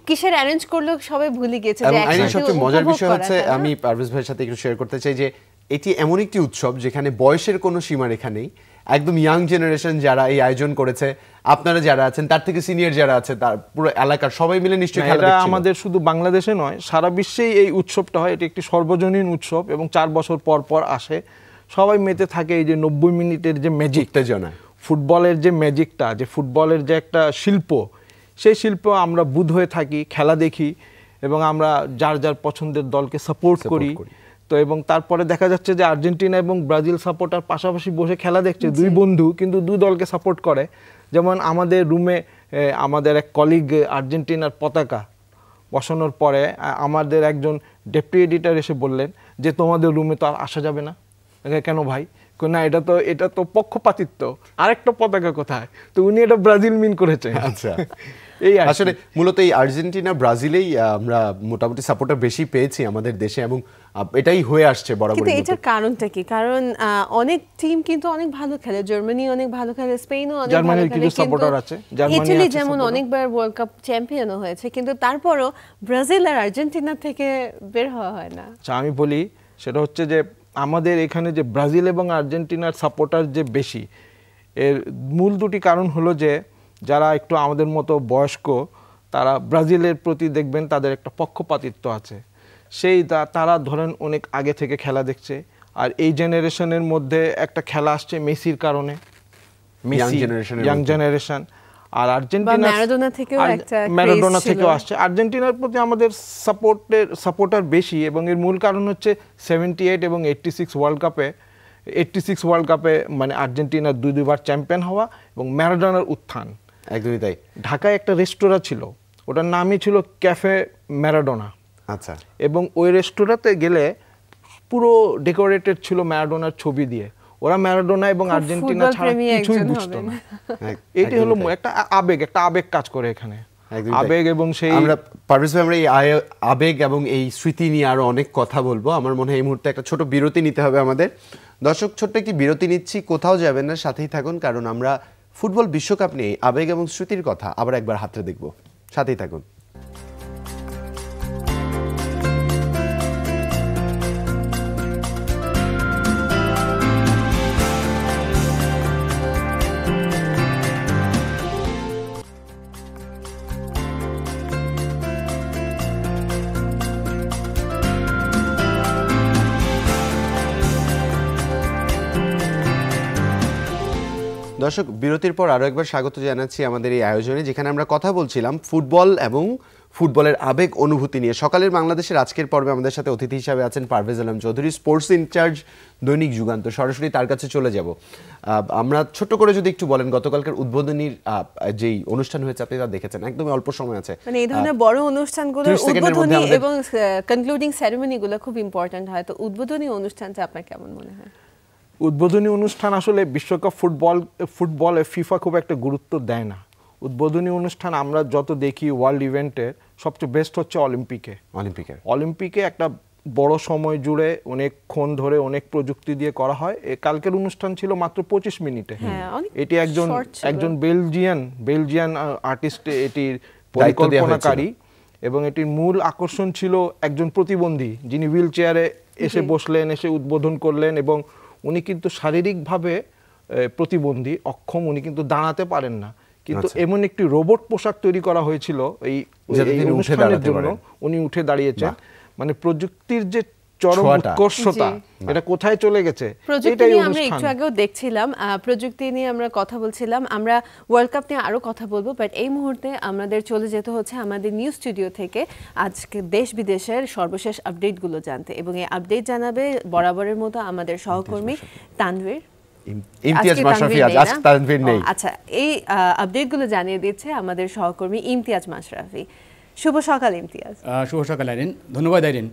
কিসের অ্যারেঞ্জ করলো সবাই ভুলে গেছে যে একসাথে সবচেয়ে মজার বিষয় হচ্ছে আমি পারভেজ ভাইয়ের সাথে একটু শেয়ার করতে চাই যে এটি এমন একটি উৎসব যেখানে বয়সের কোনো সীমারেখা নেই একদম ইয়াং জেনারেশন যারা এই আয়োজন করেছে আপনারা যারা আছেন তার থেকে সিনিয়র যারা আছে তার পুরো এলাকার সবাই মিলে নিশ্চয়ই আমাদের শুধু বাংলাদেশে নয় সারা বিশ্বেই এই উৎসবটা হয় এটি একটি সর্বজনীন উৎসব এবং চার বছর পর পর আসে সবাই মেতে থাকে এই যে নব্বই মিনিটের যে ম্যাজিক উত্তেজনা ফুটবলের যে ম্যাজিকটা যে ফুটবলের যে একটা শিল্প সেই শিল্প আমরা বুধ হয়ে থাকি খেলা দেখি এবং আমরা যার যার পছন্দের দলকে সাপোর্ট করি তো এবং তারপরে দেখা যাচ্ছে যে আর্জেন্টিনা এবং ব্রাজিল সাপোর্টার পাশাপাশি বসে খেলা দেখছে দুই বন্ধু কিন্তু দুই দলকে সাপোর্ট করে যেমন আমাদের রুমে আমাদের এক কলিগ আর্জেন্টিনার পতাকা বসানোর পরে আমাদের একজন ডেপুটি এডিটার এসে বললেন যে তোমাদের রুমে তো আর আসা যাবে না কেন ভাই না এটা তো এটা তো পক্ষপাতিত্ব আরেকটা পতাকা কোথায় তো উনি এটা ব্রাজিল মিন করেছে আচ্ছা আসলে মূলত এই আর্জেন্টিনা ব্রাজিলেই আমরা মোটামুটি সাপোর্টার বেশি পেয়েছি আমাদের দেশে এবং এটাই হয়ে আসছে বরাবর কিন্তু এটার কারণটা কি কারণ অনেক টিম কিন্তু অনেক ভালো খেলে জার্মানি অনেক ভালো খেলে স্পেনও অনেক ভালো খেলে সাপোর্টার আছে ইতালি যেমন অনেকবার ওয়ার্ল্ড কাপ চ্যাম্পিয়নও হয়েছে কিন্তু তারপরও ব্রাজিল আর আর্জেন্টিনা থেকে বের হওয়া হয় না আচ্ছা, আমি বলি সেটা হচ্ছে যে আমাদের এখানে যে ব্রাজিল এবং আর্জেন্টিনার সাপোর্টার যে বেশি এর মূল দুটি কারণ হলো যে যারা একটু আমাদের মতো বয়স্ক তারা ব্রাজিলের প্রতি দেখবেন তাদের একটা পক্ষপাতিত্ব আছে সেই তারা ধরেন অনেক আগে থেকে খেলা দেখছে আর এই জেনারেশনের মধ্যে একটা খেলা আসছে মেসির কারণে ইয়াং জেনারেশন আর আর্জেন্টিনা ম্যারাডোনা থেকেও আসছে আর্জেন্টিনার প্রতি আমাদের সাপোর্টের সাপোর্টার বেশি এবং এর মূল কারণ হচ্ছে সেভেন্টি এইট এবং এইট্টি সিক্স ওয়ার্ল্ড কাপে এইট্টি সিক্স ওয়ার্ল্ড কাপে মানে আর্জেন্টিনার দুই দুইবার চ্যাম্পিয়ন হওয়া এবং ম্যারাডোনার উত্থান একদমই তাই ঢাকায় একটা রেস্তোরাঁ ছিল ওটার নামই ছিল ক্যাফে ম্যারাডোনা আচ্ছা এবং ওই রেস্তোরাঁতে গেলে পুরো ডেকোরেটেড ছিল ম্যারাডোনার ছবি দিয়ে ওরা ম্যারাডোনা এবং আর্জেন্টিনা ছাড়া কিছুই বুঝত না এটি হলো একটা আবেগ একটা আবেগ কাজ করে এখানে আবেগ এবং সেই আমরা পারভেজ আমরা এই আবেগ এবং এই স্মৃতি নিয়ে আরো অনেক কথা বলবো আমার মনে হয় এই মুহূর্তে একটা ছোট বিরতি নিতে হবে আমাদের দর্শক ছোট্ট একটি বিরতি নিচ্ছি কোথাও যাবেন না সাথেই থাকুন কারণ আমরা ফুটবল বিশ্বকাপ নিয়ে আবেগ এবং শ্রুতির কথা আবার একবার হাতড়ে দেখব সাথেই থাকুন দর্শক বিরতির পর আরও একবার স্বাগত জানাচ্ছি আমাদের এই আয়োজনে যেখানে আমরা কথা বলছিলাম ফুটবল এবং ফুটবলের আবেগ অনুভূতি নিয়ে সকালের বাংলাদেশের আজকের পর্বে আমাদের সাথে অতিথি হিসাবে আছেন পারভেজ আলম চৌধুরী স্পোর্টস ইনচার্জ দৈনিক যুগান্ত সরাসরি তার কাছে চলে যাব আমরা ছোট করে যদি একটু বলেন গতকালকের উদ্বোধনীর যেই অনুষ্ঠান হয়েছে আপনি তা দেখেছেন একদম অল্প সময় আছে মানে এই ধরনের বড় অনুষ্ঠানগুলো উদ্বোধনী এবং কনক্লুডিং সেরিমনিগুলো খুব ইম্পর্ট্যান্ট হয় তো উদ্বোধনী অনুষ্ঠানটা আপনার কেমন মনে হয় উদ্বোধনী অনুষ্ঠান আসলে বিশ্বকাপ ফুটবল ফুটবলে ফিফা খুব একটা গুরুত্ব দেয় না উদ্বোধনী অনুষ্ঠান আমরা যত দেখি ওয়ার্ল্ড ইভেন্টের সবচেয়ে বেস্ট হচ্ছে অলিম্পিকে অলিম্পিকে অলিম্পিকে একটা বড় সময় জুড়ে অনেকক্ষণ ধরে অনেক প্রযুক্তি দিয়ে করা হয় কালকের অনুষ্ঠান ছিল মাত্র পঁচিশ মিনিটে হ্যাঁ, এটি একজন একজন বেলজিয়ান বেলজিয়ান আর্টিস্ট এটির পরিকল্পনাকারী এবং এটির মূল আকর্ষণ ছিল একজন প্রতিবন্ধী যিনি হুইল চেয়ারে এসে বসলেন এসে উদ্বোধন করলেন এবং উনি কিন্তু শারীরিকভাবে প্রতিবন্ধী অক্ষম উনি কিন্তু দাঁড়াতে পারেন না কিন্তু আচ্ছা। এমন একটি রোবট পোশাক তৈরি করা হয়েছিল এই অনুষ্ঠানের জন্য উনি উঠে দাঁড়িয়েছেন মানে প্রযুক্তির যে চরম উৎকর্ষতা এটা কোথায় চলে গেছে আমরা একটু আগেও দেখছিলাম প্রযুক্তি নিয়ে আমরা কথা বলছিলাম আমরা ওয়ার্ল্ড কাপ নিয়ে আরো কথা বলবো বাট এই মুহূর্তে আমাদের চলে যেতে হচ্ছে আমাদের নিউজ স্টুডিও থেকে আজকে দেশ বিদেশের সর্বশেষ জানতে এবং এই আপডেট জানাবে বরাবরের মতো আমাদের সহকর্মী তানভীর ইমতিয়াজ মাশরাফি আজ তানভীর নেই আচ্ছা এই গুলো জানিয়ে দিচ্ছে আমাদের সহকর্মী ইমতিয়াজ মাশরাফি শুভ সকাল ইমতিয়াজ শুভ সকাল আইরিন ধন্যবাদ আইরিন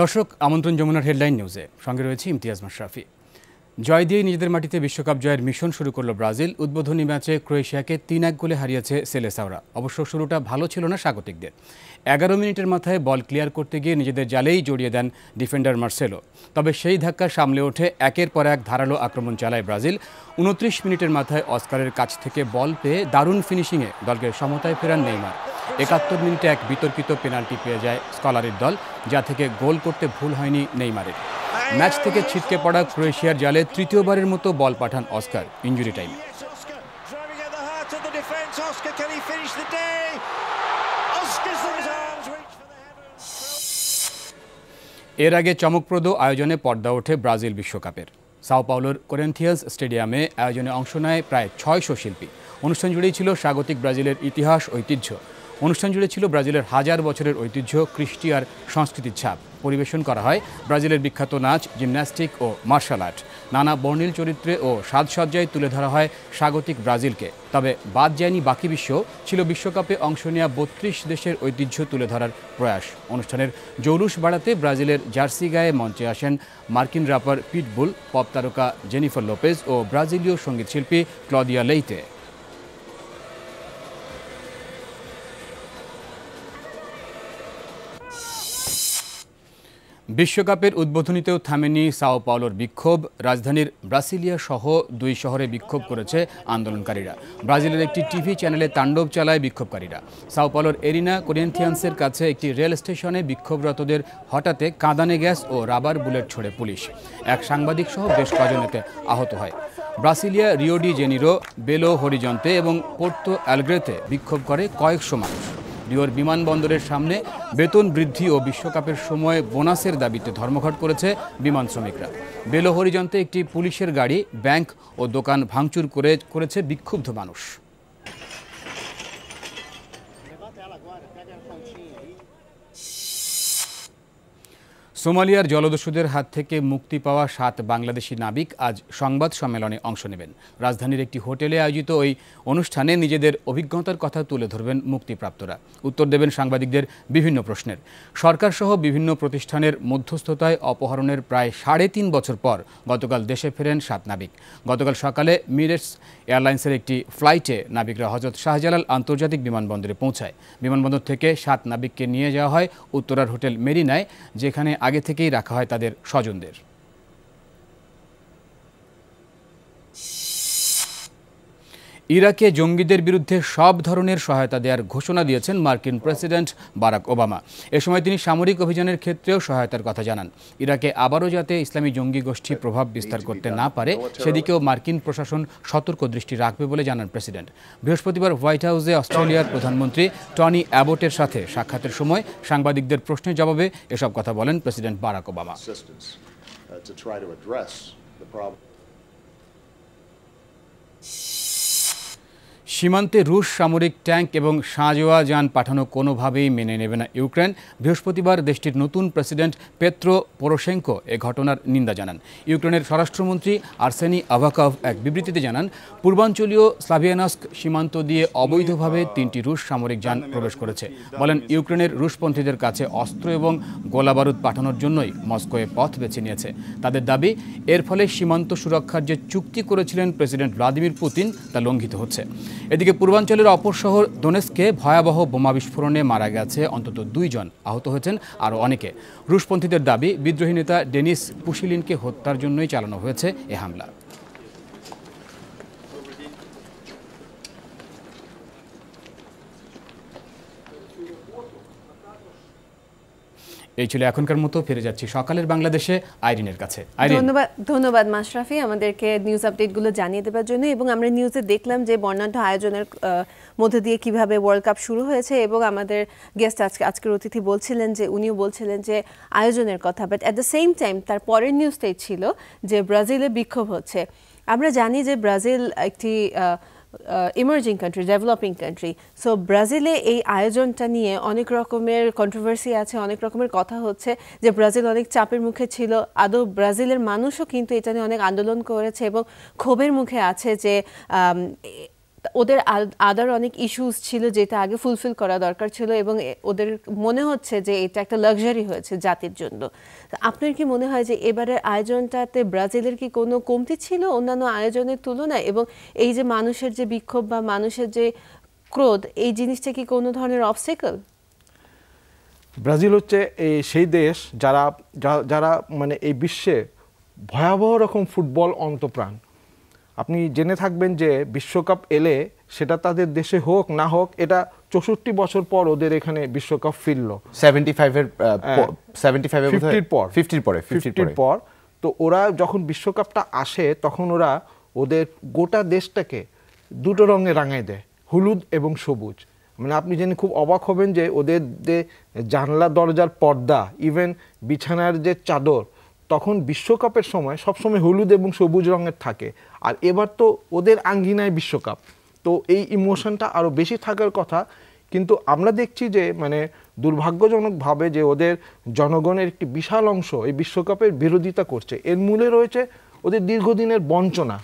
দর্শক আমন্ত্রণ যমুনার হেডলাইন নিউজে সঙ্গে রয়েছে ইমতিয়াজ মাশরাফি জয় দিয়ে নিজেদের মাটিতে বিশ্বকাপ জয়ের মিশন শুরু করলো ব্রাজিল উদ্বোধনী ম্যাচে ক্রোয়েশিয়াকে তিন এক গোলে হারিয়েছে সেলেসাওরা অবশ্য শুরুটা ভালো ছিল না স্বাগতিকদের এগারো মিনিটের মাথায় বল ক্লিয়ার করতে গিয়ে নিজেদের জালেই জড়িয়ে দেন ডিফেন্ডার মার্সেলো তবে সেই ধাক্কা সামলে ওঠে একের পর এক ধারালো আক্রমণ চালায় ব্রাজিল উনত্রিশ মিনিটের মাথায় অস্কারের কাছ থেকে বল পেয়ে দারুণ ফিনিশিংয়ে দলকে সমতায় ফেরান নেইমার একাত্তর মিনিটে এক বিতর্কিত পেনাল্টি পেয়ে যায় স্কলারের দল যা থেকে গোল করতে ভুল হয়নি নেইমারের ম্যাচ থেকে ছিটকে পড়া ক্রোয়েশিয়ার জালে তৃতীয়বারের মতো বল পাঠান অস্কার ইঞ্জুরি টাইমে এর আগে চমকপ্রদ আয়োজনে পর্দা ওঠে ব্রাজিল বিশ্বকাপের সাও পাওলোর কোরেন্থিয়াস স্টেডিয়ামে আয়োজনে অংশ নেয় প্রায় ছয়শো শিল্পী অনুষ্ঠান জুড়েই ছিল স্বাগতিক ব্রাজিলের ইতিহাস ঐতিহ্য অনুষ্ঠান জুড়ে ছিল ব্রাজিলের হাজার বছরের ঐতিহ্য কৃষ্টি আর সংস্কৃতির ছাপ পরিবেশন করা হয় ব্রাজিলের বিখ্যাত নাচ জিমন্যাস্টিক ও মার্শাল আর্ট নানা বর্ণিল চরিত্রে ও সাজসজ্জায় তুলে ধরা হয় স্বাগতিক ব্রাজিলকে তবে বাদ যায়নি বাকি বিশ্ব ছিল বিশ্বকাপে অংশ নেওয়া বত্রিশ দেশের ঐতিহ্য তুলে ধরার প্রয়াস অনুষ্ঠানের জৌলুস বাড়াতে ব্রাজিলের জার্সি গায়ে মঞ্চে আসেন মার্কিন রাপার পিটবুল পপ তারকা জেনিফার লোপেজ ও ব্রাজিলীয় সঙ্গীতশিল্পী ক্লদিয়া লেইতে বিশ্বকাপের উদ্বোধনীতেও থামেনি সাও পাওলোর বিক্ষোভ রাজধানীর ব্রাসিলিয়া সহ দুই শহরে বিক্ষোভ করেছে আন্দোলনকারীরা ব্রাজিলের একটি টিভি চ্যানেলে তাণ্ডব চালায় বিক্ষোভকারীরা সাও পাওলোর এরিনা কোরিয়েন্থিয়ান্সের কাছে একটি রেল স্টেশনে বিক্ষোভরতদের হঠাতে কাঁদানে গ্যাস ও রাবার বুলেট ছোড়ে পুলিশ এক সাংবাদিক সহ বেশ কজনেতে আহত হয় Brasilia Rio de Janeiro Belo Horizonte এবং পোর্তো অ্যালগ্রেতে বিক্ষোভ করে কয়েকশো মানুষ লিওর বিমানবন্দরের সামনে বেতন বৃদ্ধি ও বিশ্বকাপের সময় বোনাসের দাবিতে ধর্মঘট করেছে বিমান শ্রমিকরা বেলো একটি পুলিশের গাড়ি ব্যাংক ও দোকান ভাঙচুর করে করেছে বিক্ষুব্ধ মানুষ সোমালিয়ার জলদস্যুদের হাত থেকে মুক্তি পাওয়া সাত বাংলাদেশি নাবিক আজ সংবাদ সম্মেলনে অংশ নেবেন রাজধানীর একটি হোটেলে আয়োজিত ওই অনুষ্ঠানে নিজেদের অভিজ্ঞতার কথা তুলে ধরবেন মুক্তিপ্রাপ্তরা উত্তর দেবেন সাংবাদিকদের বিভিন্ন প্রশ্নের সরকারসহ বিভিন্ন প্রতিষ্ঠানের মধ্যস্থতায় অপহরণের প্রায় সাড়ে তিন বছর পর গতকাল দেশে ফেরেন সাত নাবিক গতকাল সকালে মিরেটস এয়ারলাইন্সের একটি ফ্লাইটে নাবিকরা হজরত শাহজালাল আন্তর্জাতিক বিমানবন্দরে পৌঁছায় বিমানবন্দর থেকে সাত নাবিককে নিয়ে যাওয়া হয় উত্তরার হোটেল মেরিনায় যেখানে আগে থেকেই রাখা হয় তাদের স্বজনদের ইরাকে জঙ্গিদের বিরুদ্ধে সব ধরনের সহায়তা দেওয়ার ঘোষণা দিয়েছেন মার্কিন প্রেসিডেন্ট বারাক ওবামা এ সময় তিনি সামরিক অভিযানের ক্ষেত্রেও সহায়তার কথা জানান ইরাকে আবারও যাতে ইসলামী জঙ্গি গোষ্ঠী প্রভাব বিস্তার করতে না পারে সেদিকেও মার্কিন প্রশাসন সতর্ক দৃষ্টি রাখবে বলে জানান প্রেসিডেন্ট বৃহস্পতিবার হোয়াইট হাউসে অস্ট্রেলিয়ার প্রধানমন্ত্রী টনি অ্যাবটের সাথে সাক্ষাতের সময় সাংবাদিকদের প্রশ্নের জবাবে এসব কথা বলেন president Barack Obama uh, to try to address the problem. সীমান্তে রুশ সামরিক ট্যাঙ্ক এবং সাঁজোয়া যান পাঠানো কোনোভাবেই মেনে নেবে না ইউক্রেন বৃহস্পতিবার দেশটির নতুন প্রেসিডেন্ট পেত্রো পোরোশেঙ্কো এ ঘটনার নিন্দা জানান ইউক্রেনের স্বরাষ্ট্রমন্ত্রী আর্সেনি আভাকভ এক বিবৃতিতে জানান পূর্বাঞ্চলীয় স্লাভিয়ানস্ক সীমান্ত দিয়ে অবৈধভাবে তিনটি রুশ সামরিক যান প্রবেশ করেছে বলেন ইউক্রেনের রুশপন্থীদের কাছে অস্ত্র এবং গোলাবারুদ পাঠানোর জন্যই মস্কোয়ে পথ বেছে নিয়েছে তাদের দাবি এর ফলে সীমান্ত সুরক্ষার যে চুক্তি করেছিলেন প্রেসিডেন্ট ভ্লাদিমির পুতিন তা লঙ্ঘিত হচ্ছে এদিকে পূর্বাঞ্চলের অপর শহর দোনেস্কে ভয়াবহ বোমা বিস্ফোরণে মারা গেছে অন্তত দুইজন আহত হয়েছেন আরও অনেকে রুশপন্থীদের দাবি বিদ্রোহী নেতা ডেনিস পুশিলিনকে হত্যার জন্যই চালানো হয়েছে এ হামলা এই ছিল এখনকার মতো ফিরে যাচ্ছি সকালের বাংলাদেশে আইরিনের কাছে ধন্যবাদ ধন্যবাদ মাশরাফি আমাদেরকে নিউজ আপডেটগুলো জানিয়ে দেওয়ার জন্য এবং আমরা নিউজে দেখলাম যে বর্ণাঢ্য আয়োজনের মধ্যে দিয়ে কিভাবে ওয়ার্ল্ড কাপ শুরু হয়েছে এবং আমাদের গেস্ট আজকে আজকের অতিথি বলছিলেন যে উনিও বলছিলেন যে আয়োজনের কথা but at the same time তার পরের নিউজটাই ছিল যে ব্রাজিলে বিক্ষোভ হচ্ছে আমরা জানি যে ব্রাজিল একটি emerging country developing country so ব্রাজিলে এই আয়োজনটা নিয়ে অনেক রকমের কন্ট্রোভার্সি আছে অনেক রকমের কথা হচ্ছে যে ব্রাজিল অনেক চাপের মুখে ছিল আদৌ ব্রাজিলের মানুষও কিন্তু এটা নিয়ে অনেক আন্দোলন করেছে এবং ক্ষোভের মুখে আছে যে um, ওদের আদার অনেক ইস্যুস ছিল যেটা আগে ফুলফিল করা দরকার ছিল এবং ওদের মনে হচ্ছে যে এটা একটা লাক্সারি হয়েছে জাতির জন্য আপনার কি মনে হয় যে এবারের আয়োজনটাতে ব্রাজিলের কি কোনো কমতি ছিল অন্যান্য আয়োজনের তুলনায় এবং এই যে মানুষের যে বিক্ষোভ বা মানুষের যে ক্রোধ এই জিনিসটা কি কোনো ধরনের অবস্টেকল ব্রাজিল হচ্ছে এই সেই দেশ যারা যারা মানে এই বিশ্বে ভয়াবহ রকম ফুটবল অন্তপ্রাণ আপনি জেনে থাকবেন যে বিশ্বকাপ এলে সেটা তাদের দেশে হোক না হোক এটা চৌষট্টি বছর পর ওদের এখানে বিশ্বকাপ ফিরল সেভেন্টি ফাইভের সেভেন্টি ফাইভের পর ফিফটির পরে ফিফটির পর তো ওরা যখন বিশ্বকাপটা আসে তখন ওরা ওদের গোটা দেশটাকে দুটো রঙে রাঙায় দেয় হলুদ এবং সবুজ মানে আপনি জেনে খুব অবাক হবেন যে ওদের যে জানলা দরজার পর্দা ইভেন বিছানার যে চাদর তখন বিশ্বকাপের সময় সবসময় হলুদ এবং সবুজ রঙের থাকে আর এবার তো ওদের আঙ্গিনায় বিশ্বকাপ তো এই ইমোশনটা আরও বেশি থাকার কথা কিন্তু আমরা দেখছি যে মানে দুর্ভাগ্যজনকভাবে যে ওদের জনগণের একটি বিশাল অংশ এই বিশ্বকাপের বিরোধিতা করছে এর মূলে রয়েছে ওদের দীর্ঘদিনের বঞ্চনা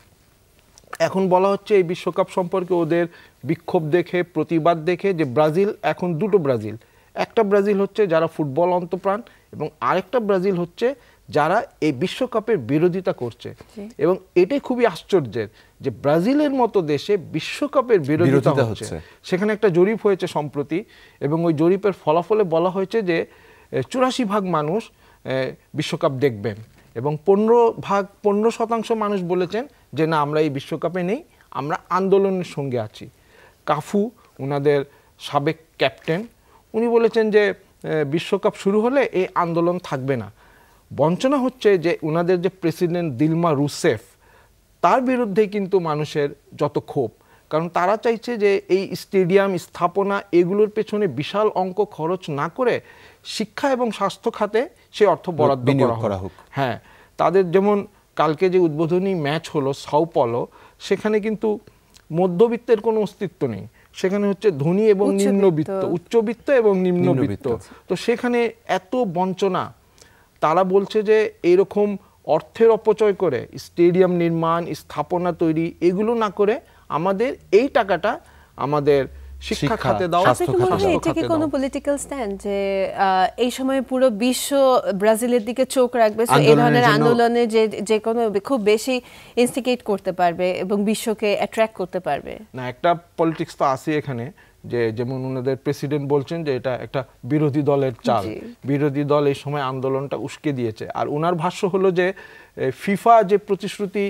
এখন বলা হচ্ছে এই বিশ্বকাপ সম্পর্কে ওদের বিক্ষোভ দেখে প্রতিবাদ দেখে যে ব্রাজিল এখন দুটো ব্রাজিল একটা ব্রাজিল হচ্ছে যারা ফুটবল অন্তপ্রাণ এবং আরেকটা ব্রাজিল হচ্ছে যারা এই বিশ্বকাপের বিরোধিতা করছে এবং এটাই খুবই আশ্চর্যের যে ব্রাজিলের মতো দেশে বিশ্বকাপের বিরোধিতা হচ্ছে সেখানে একটা জরিপ হয়েছে সম্প্রতি এবং ওই জরিপের ফলাফলে বলা হয়েছে যে চুরাশি ভাগ মানুষ বিশ্বকাপ দেখবেন এবং পনেরো ভাগ পনেরো শতাংশ মানুষ বলেছেন যে না আমরা এই বিশ্বকাপে নেই আমরা আন্দোলনের সঙ্গে আছি কাফু ওনাদের সাবেক ক্যাপ্টেন উনি বলেছেন যে বিশ্বকাপ শুরু হলে এই আন্দোলন থাকবে না বঞ্চনা হচ্ছে যে ওনাদের যে প্রেসিডেন্ট দিলমা রুসেফ তার বিরুদ্ধে কিন্তু মানুষের যত ক্ষোভ কারণ তারা চাইছে যে এই স্টেডিয়াম স্থাপনা এগুলোর পেছনে বিশাল অঙ্ক খরচ না করে শিক্ষা এবং স্বাস্থ্য খাতে সে অর্থ বরাদ্দ করা হোক হ্যাঁ তাদের যেমন কালকে যে উদ্বোধনী ম্যাচ হলো সাউপলো সেখানে কিন্তু মধ্যবিত্তের কোনো অস্তিত্ব নেই সেখানে হচ্ছে ধনী এবং নিম্নবিত্ত উচ্চবিত্ত এবং নিম্নবিত্ত তো সেখানে এত বঞ্চনা তারা বলছে যে এরকম অর্থের অপচয় করে স্টেডিয়াম নির্মাণ স্থাপনা তৈরি এগুলো না করে আমাদের এই টাকাটা আমাদের শিক্ষা খাতে আচ্ছা, এটা কি কোনো পলিটিক্যাল স্ট্যান্ড যে এই সময় পুরো বিশ্ব ব্রাজিলের দিকে চোখ রাখবে এই ধরনের আন্দোলনে যে যে কোনো খুব বেশি ইনস্টিগেট করতে পারবে এবং বিশ্বকে অ্যাট্রাক্ট করতে পারবে না একটা পলিটিক্স তো আছে এখানে যে যেমন ওনাদের প্রেসিডেন্ট বলছেন যে এটা একটা বিরোধী দলের চাল বিরোধী দল এই সময় আন্দোলনটা উস্কে দিয়েছে আর ওনার ভাষ্য হলো যে ফিফা যে প্রতিশ্রুতি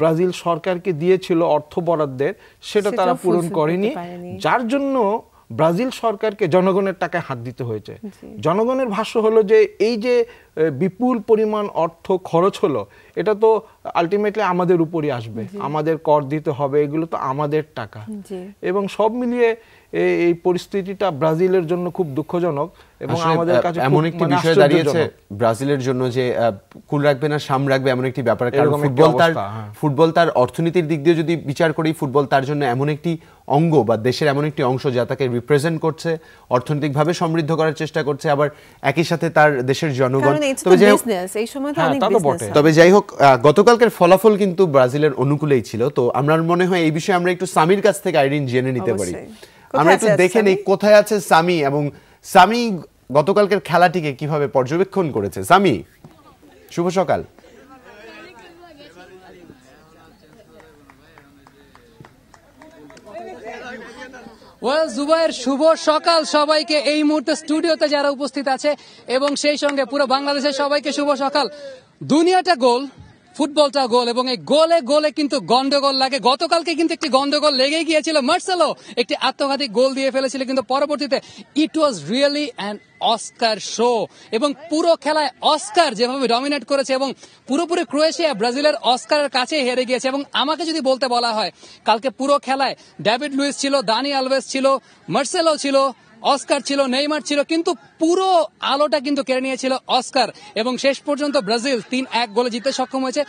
ব্রাজিল সরকারকে দিয়েছিল অর্থ বরাদ্দের সেটা তারা পূরণ করেনি যার জন্য ব্রাজিল সরকারকে জনগণের টাকায় হাত দিতে হয়েছে জনগণের ভাষ্য হলো যে এই যে বিপুল পরিমাণ অর্থ খরচ হলো এটা তো আলটিমেটলি আমাদের উপরই আসবে আমাদের কর দিতে হবে এগুলো তো আমাদের টাকা এবং সব মিলিয়ে এই পরিস্থিতিটা ব্রাজিলের জন্য খুব দুঃখজনক এবং আমাদের কাছে এমন একটি মানে বিষয় দাঁড়িয়েছে ব্রাজিলের জন্য যে কুল রাখবে না সাম রাখবে এমন একটি ব্যাপার কারণ ফুটবল তার হ্যাঁ। ফুটবল তার অর্থনীতির দিক দিয়ে যদি বিচার করি ফুটবল তার জন্য এমন একটি অঙ্গ বা দেশের এমন একটি অংশ যা তাকে রিপ্রেজেন্ট করছে অর্থনৈতিকভাবে সমৃদ্ধ করার চেষ্টা করছে আবার একই সাথে তার দেশের জনগণ মানে হ্যাঁ, তবে যাই হোক গতকালকের ফলাফল কিন্তু ব্রাজিলের অনুকূলেই ছিল তো আমার মনে হয় এই বিষয়ে আমরা একটু সামির কাছ থেকে আইডিন জেনে নিতে পারি আমরা একটু দেখে নেই কোথায় আছে সামি এবং সামি গতকালকের খেলাটিকে কিভাবে পর্যবেক্ষণ করেছে সামি শুভ সকাল ওয়েল জুবাইর শুভ সকাল সবাইকে এই মুহূর্তে স্টুডিওতে যারা উপস্থিত আছে এবং সেই সঙ্গে পুরো বাংলাদেশের সবাইকে শুভ সকাল দুনিয়াটা গোল ফুটবলটা গোল এবং এই গোলে গোলে কিন্তু গন্ডগোল লাগে গতকালকে কিন্তু একটি গন্ডগোল লেগে গিয়েছিল মার্সেলো একটি আত্মঘাতিক গোল দিয়ে ফেলেছিল কিন্তু পরবর্তীতে it was really and Oscar show এবং পুরো খেলায় অস্কার যেভাবে ডমিনেট করেছে এবং পুরোপুরি ক্রোয়েশিয়া ব্রাজিলের অস্কারের কাছে হেরে গিয়েছে এবং আমাকে যদি বলতে বলা হয় কালকে পুরো খেলায় ডেভিড লুইস ছিল দানি আলভেস ছিল মার্সেলো ছিল অস্কার ছিল নেইমার ছিল কিন্তু পুরো আলোটা কিন্তু কেড়ে নিয়েছিল অস্কার এবং শেষ পর্যন্ত ব্রাজিল তিন এক গোলে জিততে সক্ষম হয়েছে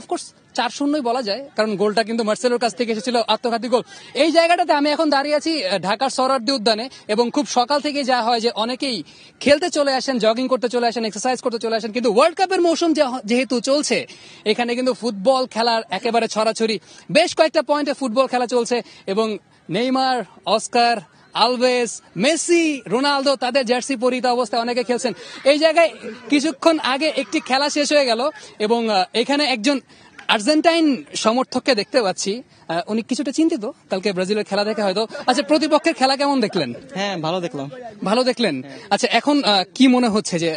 অফকোর্স চার শূন্যই বলা যায় কারণ গোলটা কিন্তু মার্সেলোর কাছ থেকে এসেছিল আত্মঘাতী গোল এই জায়গাটাতে আমি এখন দাঁড়িয়ে আছি ঢাকার সরার্দি উদ্যানে এবং খুব সকাল থেকে যা হয় যে অনেকেই খেলতে চলে আসেন জগিং করতে চলে আসেন এক্সারসাইজ করতে চলে আসেন কিন্তু ওয়ার্ল্ড কাপের মৌসুম যেহেতু চলছে এখানে কিন্তু ফুটবল খেলার একেবারে ছড়াছড়ি বেশ কয়েকটা পয়েন্টে ফুটবল খেলা চলছে এবং Neymar Oscar Alves Messi Ronaldo তাদের জার্সি পরিত অবস্থায় অনেকে খেলছেন এই জায়গায় কিছুক্ষণ আগে একটি খেলা শেষ হয়ে গেল এবং এখানে একজন আর্জেন্টাইন সমর্থককে দেখতে পাচ্ছি উনি কিছুটা চিন্তিত কালকে ব্রাজিলের খেলা দেখে হয়তো আচ্ছা প্রতিপক্ষের খেলা কেমন দেখলেন হ্যাঁ ভালো দেখলাম ভালো দেখলেন আচ্ছা এখন কি মনে হচ্ছে যে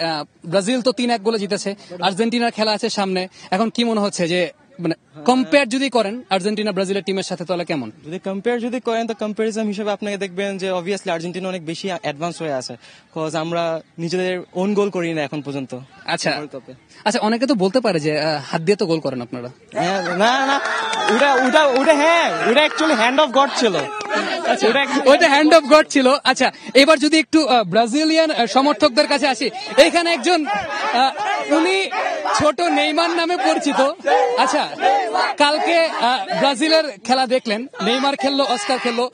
ব্রাজিল তো তিন এক গোলে জিতেছে আর্জেন্টিনার খেলা আছে সামনে এখন কি মনে হচ্ছে যে মানে কম্পেয়ার যদি করেন আর্জেন্টিনা ব্রাজিলের টিমের সাথে তাহলে কেমন যদি কম্পেয়ার যদি করেন তো কম্পারিজন হিসেবে আপনাকে দেখবেন যে অবভিয়াসলি আর্জেন্টিনা অনেক বেশি অ্যাডভান্স হয়ে আছে কজ আমরা নিজেদের ওন গোল করি না এখন পর্যন্ত আচ্ছা আচ্ছা অনেকে তো বলতে পারে যে হাত দিয়ে তো গোল করেন আপনারা হ্যাঁ, না না ওটা ওটা ওটা হ্যাঁ ওটা অ্যাকচুয়ালি হ্যান্ড অফ গড ছিল ওইটা হ্যান্ড অফ গড ছিল আচ্ছা এবার যদি একটু ব্রাজিলিয়ান সমর্থকদের কাছে আসি এখানে একজন উনি ছোট নেইমার নামে পরিচিত আচ্ছা কালকে ব্রাজিলের খেলা দেখলেন নেইমার খেললো অস্কার খেললো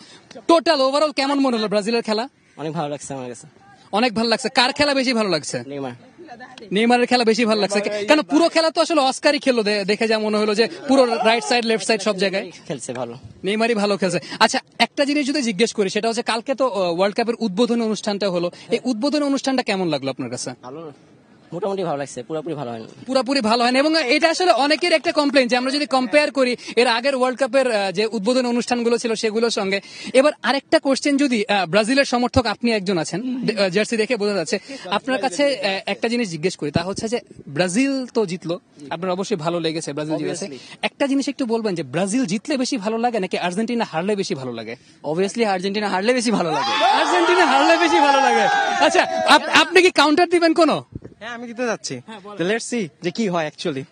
টোটাল ওভারঅল কেমন মনে হলো ব্রাজিলের খেলা অনেক ভালো লাগছে আমার কাছে অনেক ভালো লাগছে কার খেলা বেশি ভালো লাগছে নেইমার নেইমারের খেলা বেশি ভালো লাগছে কেন পুরো খেলা তো আসলে অস্কারই খেলো দেখে যা মনে হলো যে পুরো রাইট সাইড লেফট সাইড সব জায়গায় খেলছে ভালো নেইমারই ভালো খেলছে আচ্ছা একটা জিনিস যদি জিজ্ঞেস করি সেটা হচ্ছে কালকে তো ওয়ার্ল্ড কাপের উদ্বোধনী অনুষ্ঠানটা হলো এই উদ্বোধনী অনুষ্ঠানটা কেমন লাগলো আপনার কাছে ভালো মোটামুটি ভালো লাগছে পুরোপুরি ভালো হয়নি পুরোপুরি ভালো হয়নি এবং এটা আসলে অনেকের একটা কমপ্লেন যে আমরা যদি কম্পেয়ার করি এর আগের ওয়ার্ল্ড কাপের যে উদ্বোধন অনুষ্ঠানগুলো ছিল সেগুলোর সঙ্গে এবার আরেকটা কোশ্চেন যদি ব্রাজিলের সমর্থক আপনি একজন আছেন জার্সি দেখে বোঝা যাচ্ছে আপনার কাছে একটা জিনিস জিজ্ঞেস করি তা হচ্ছে যে ব্রাজিল তো জিতলো আপনার অবশ্যই ভালো লেগেছে ব্রাজিল জিতেছে একটা জিনিস একটু বলবেন যে ব্রাজিল জিতলে বেশি ভালো লাগে নাকি আর্জেন্টিনা হারলে বেশি ভালো লাগে অবভিয়াসলি আর্জেন্টিনা হারলে বেশি ভালো লাগে আর্জেন্টিনা হারলে বেশি ভালো লাগে আচ্ছা আপনি কি কাউন্টার দিবেন কোনো হ্যাঁ আমি দিতে যাচ্ছি হ্যাঁ, লেটস সি যে কি হয় অ্যাকচুয়ালি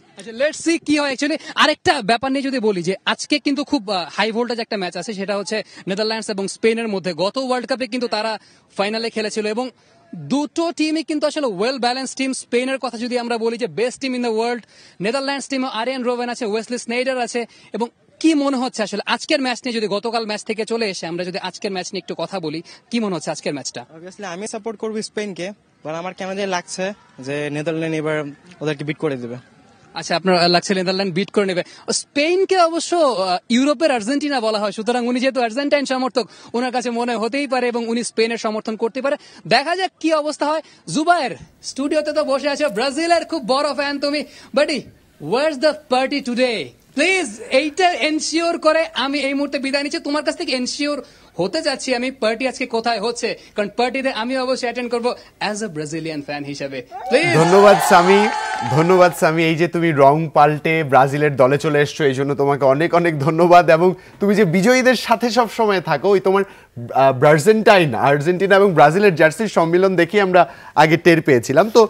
লেটস সি কি হয় অ্যাকচুয়ালি আরেকটা ব্যাপার নিয়ে যদি বলি যে আজকে কিন্তু খুব হাই ভোল্টেজ একটা ম্যাচ আছে সেটা হচ্ছে নেদারল্যান্ডস এবং স্পেনের মধ্যে গত ওয়ার্ল্ড কাপে কিন্তু তারা ফাইনালে খেলেছিল এবং দুটো টিমই কিন্তু আসলে ওয়েল ব্যালেন্স টিম স্পেনের কথা যদি আমরা বলি যে best team in the world Netherlands টিমে আরিয়ান রোভেন আছে ওয়েস্টলি স্নেইডার আছে এবং কি মনে হচ্ছে আসলে আজকের ম্যাচ নিয়ে যদি গতকাল ম্যাচ থেকে চলে এসে আমরা যদি আজকের ম্যাচ নিয়ে একটু কথা বলি কি মনে হচ্ছে আজকের ম্যাচটা আমি সাপোর্ট করবো স্পেনকে বাট আমার কেন লাগছে যে নেদারল্যান্ড এবার ওদেরকে বিট করে দেবে আচ্ছা আপনার লাগছে নেদারল্যান্ড বিট করে নেবে কে অবশ্য ইউরোপের আর্জেন্টিনা বলা হয় সুতরাং উনি যেহেতু আর্জেন্টাইন সমর্থক ওনার কাছে মনে হতেই পারে এবং উনি স্পেনের সমর্থন করতে পারে দেখা যাক কি অবস্থা হয় জুবায়ের স্টুডিওতে তো বসে আছে ব্রাজিলের খুব বড় ফ্যান তুমি বাটি ওয়ার্স দ্য পার্টি টুডে প্লিজ এইটা এনশিওর করে আমি এই মুহূর্তে বিদায় নিচ্ছি তোমার কাছ থেকে এনশিওর হতে যাচ্ছি আমি পার্টি আজকে কোথায় হচ্ছে কারণ পার্টিতে আমি অবশ্যই অ্যাটেন্ড করবো অ্যাজ আ ব্রাজিলিয়ান ফ্যান হিসেবে ধন্যবাদ স্বামী ধন্যবাদ স্বামী এই যে তুমি রং পাল্টে ব্রাজিলের দলে চলে এসছো এই জন্য তোমাকে অনেক অনেক ধন্যবাদ এবং তুমি যে বিজয়ীদের সাথে সব সময় থাকো ওই তোমার ব্রাজেন্টাইন আর্জেন্টিনা এবং ব্রাজিলের জার্সির সম্মিলন দেখি আমরা আগে টের পেয়েছিলাম তো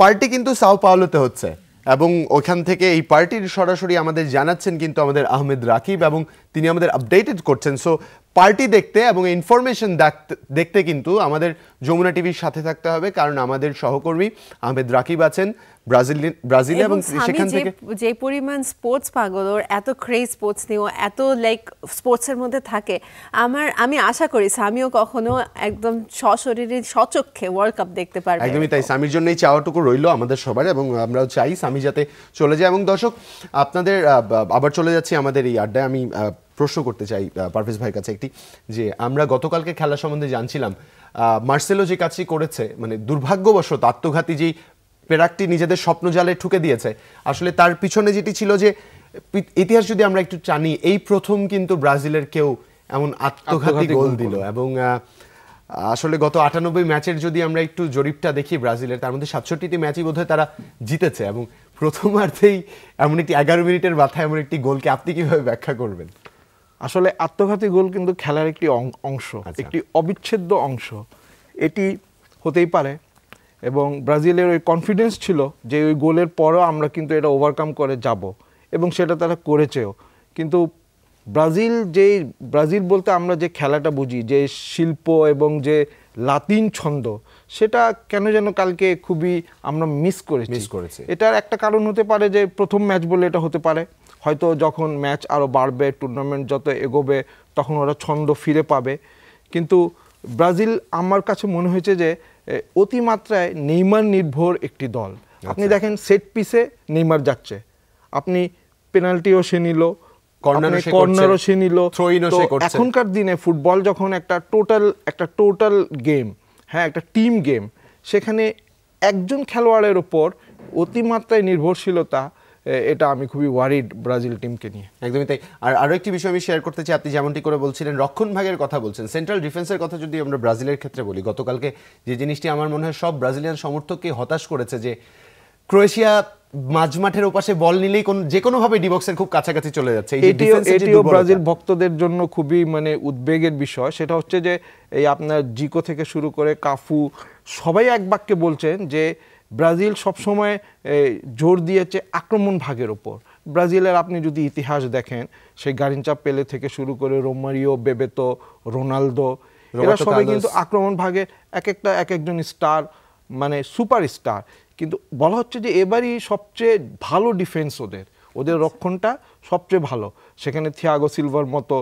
পার্টি কিন্তু সাও পাওলোতে হচ্ছে এবং ওখান থেকে এই পার্টির সরাসরি আমাদের জানাচ্ছেন কিন্তু আমাদের আহমেদ রাকিব এবং তিনি আমাদের আপডেটেড করছেন সো পার্টি দেখতে এবং ইনফরমেশন দেখতে কিন্তু আমাদের যমুনা টিভির সাথে থাকতে হবে কারণ আমাদের সহকর্মী আহমেদ রাকিব আছেন ব্রাজিল এবং সেখান থেকে যে পরিমাণ স্পোর্টস পাগল ওর এত ক্রেজ স্পোর্টস নিয়ে এত লাইক স্পোর্টসের মধ্যে থাকে আমার আমি আশা করি সামিও কখনো একদম সশরীরে সচক্ষে ওয়ার্ল্ড কাপ দেখতে পারবে একদমই তাই সামির জন্যই চাওয়াটুকু রইল আমাদের সবার এবং আমরাও চাই সামি যাতে চলে যায় এবং দর্শক আপনাদের আবার চলে যাচ্ছি আমাদের এই আড্ডায় আমি প্রশ্ন করতে চাই পারভেজ ভাইয়ের কাছে একটি যে আমরা গতকালকে খেলা সম্বন্ধে জানছিলাম মার্সেলো যে কাজটি করেছে মানে দুর্ভাগ্যবশত আত্মঘাতী যেই পেরাকটি নিজেদের স্বপ্নজালে ঠুকে দিয়েছে আসলে তার পিছনে যেটি ছিল যে ইতিহাস যদি আমরা একটু জানি এই প্রথম কিন্তু ব্রাজিলের কেউ এমন আত্মঘাতী গোল দিল এবং আসলে গত আটানব্বই ম্যাচের যদি আমরা একটু জরিপটা দেখি ব্রাজিলের তার মধ্যে সাতষট্টিটি ম্যাচই বোধহয় তারা জিতেছে এবং প্রথমার্থেই এমন একটি এগারো মিনিটের মাথায় এমন একটি গোলকে আপনি কিভাবে ব্যাখ্যা করবেন আসলে আত্মঘাতী গোল কিন্তু খেলার একটি অংশ আচ্ছা। একটি অবিচ্ছেদ্য অংশ এটি হতেই পারে এবং ব্রাজিলের ওই কনফিডেন্স ছিল যে ওই গোলের পরও আমরা কিন্তু এটা ওভারকাম করে যাব এবং সেটা তারা করেছেও কিন্তু ব্রাজিল যে ব্রাজিল বলতে আমরা যে খেলাটা বুঝি যে শিল্প এবং যে লাতিন ছন্দ সেটা কেন যেন কালকে খুবই আমরা মিস করেছি মিস করেছি এটার একটা কারণ হতে পারে যে প্রথম ম্যাচ বলে এটা হতে পারে হয়তো যখন ম্যাচ আরও বাড়বে টুর্নামেন্ট যত এগোবে তখন ওরা ছন্দ ফিরে পাবে কিন্তু ব্রাজিল আমার কাছে মনে হয়েছে যে অতিমাত্রায় নেইমার নির্ভর একটি দল আচ্ছা। আপনি দেখেন সেট পিসে নেইমার যাচ্ছে আপনি পেনাল্টিও সে নিল কর্নারও সে নিল এখনকার দিনে ফুটবল যখন একটা টোটাল একটা টোটাল গেম হ্যাঁ একটা টিম গেম সেখানে একজন খেলোয়াড়ের ওপর অতিমাত্রায় নির্ভরশীলতা এটা আমি খুবই ওয়ারিড ব্রাজিল টিমকে নিয়ে একদমই তাই আর আরও একটি বিষয় আমি শেয়ার করতে চাই আপনি যেমনটি করে বলছিলেন রক্ষণভাগের কথা বলছেন সেন্ট্রাল ডিফেন্সের কথা যদি আমরা ব্রাজিলের ক্ষেত্রে বলি গতকালকে যে জিনিসটি আমার মনে হয় সব ব্রাজিলিয়ান সমর্থককে হতাশ করেছে যে ক্রোয়েশিয়া মাঝমাঠের ওপাশে বল নিলেই কোন যে কোনো ভাবে ডিবক্সের খুব কাছাকাছি চলে যাচ্ছে এটিও ব্রাজিল ভক্তদের জন্য খুবই মানে উদ্বেগের বিষয় সেটা হচ্ছে যে এই আপনার জিকো থেকে শুরু করে কাফু সবাই এক বাক্যে বলছেন যে ব্রাজিল সবসময় জোর দিয়েছে আক্রমণ ভাগের ওপর ব্রাজিলের আপনি যদি ইতিহাস দেখেন সেই গারিনচা পেলে থেকে শুরু করে রোমারিও বেবেতো রোনালদো এরা সবাই কিন্তু আক্রমণ ভাগে এক একটা এক একজন স্টার মানে সুপার স্টার কিন্তু বলা হচ্ছে যে এবারই সবচেয়ে ভালো ডিফেন্স ওদের ওদের রক্ষণটা সবচেয়ে ভালো সেখানে থিয়াগো সিলভার মতো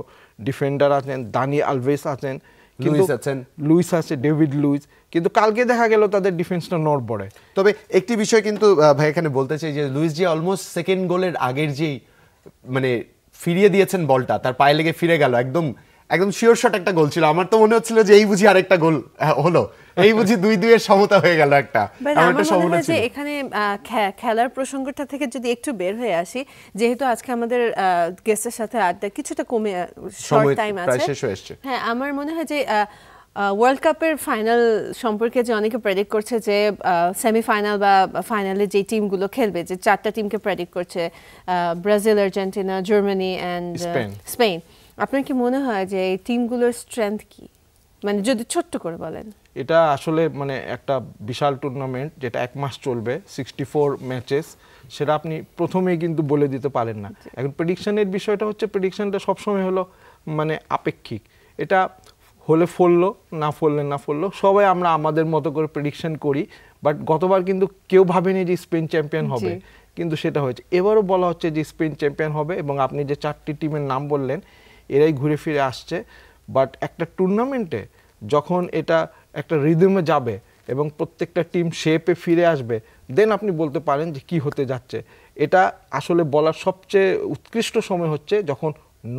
ডিফেন্ডার আছেন দানি আলভেস আছেন লুইস আছেন লুইস আছে ডেভিড লুইস কিন্তু কালকে দেখা গেল তাদের ডিফেন্সটা নড়বড়ে তবে একটি বিষয় কিন্তু ভাই এখানে বলতে চাই যে লুইস যে অলমোস্ট সেকেন্ড গোলের আগের যেই মানে ফিরিয়ে দিয়েছেন বলটা তার পায়ে লেগে ফিরে গেল একদম একদম শিওর শট একটা গোল ছিল আমার তো মনে হচ্ছিল যে এই বুঝি আরেকটা গোল হলো এই বুঝি দুই দুইয়ের সমতা হয়ে গেল একটা আমার যে এখানে খেলার প্রসঙ্গটা থেকে যদি একটু বের হয়ে আসি যেহেতু আজকে আমাদের গেস্টের সাথে আড্ডা কিছুটা কমে শর্ট টাইম আছে হ্যাঁ আমার মনে হয় যে ওয়ার্ল্ড কাপের ফাইনাল সম্পর্কে যে অনেকে প্রেডিক্ট করছে যে সেমিফাইনাল বা ফাইনালে যে টিমগুলো খেলবে যে চারটা টিমকে প্রেডিক্ট করছে Brazil Argentina Germany and Spain আপনার কি মনে হয় যে এই টিমগুলোর স্ট্রেংথ কি মানে যদি ছোট্ট করে বলেন এটা আসলে মানে একটা বিশাল টুর্নামেন্ট যেটা এক মাস চলবে সিক্সটি ফোর ম্যাচেস সেটা আপনি প্রথমেই কিন্তু বলে দিতে পারেন না এখন প্রেডিকশানের বিষয়টা হচ্ছে প্রেডিকশানটা সবসময় হলো মানে আপেক্ষিক এটা হলে ফললো না ফললে না ফললো সবাই আমরা আমাদের মতো করে প্রেডিকশন করি বাট গতবার কিন্তু কেউ ভাবেনি যে স্পেন চ্যাম্পিয়ন হবে কিন্তু সেটা হয়েছে এবারও বলা হচ্ছে যে স্পেন চ্যাম্পিয়ন হবে এবং আপনি যে চারটি টিমের নাম বললেন এরাই ঘুরে ফিরে আসছে বাট একটা টুর্নামেন্টে যখন এটা একটা রিদমে যাবে এবং প্রত্যেকটা টিম শেপে ফিরে আসবে দেন আপনি বলতে পারেন যে কি হতে যাচ্ছে এটা আসলে বলার সবচেয়ে উৎকৃষ্ট সময় হচ্ছে যখন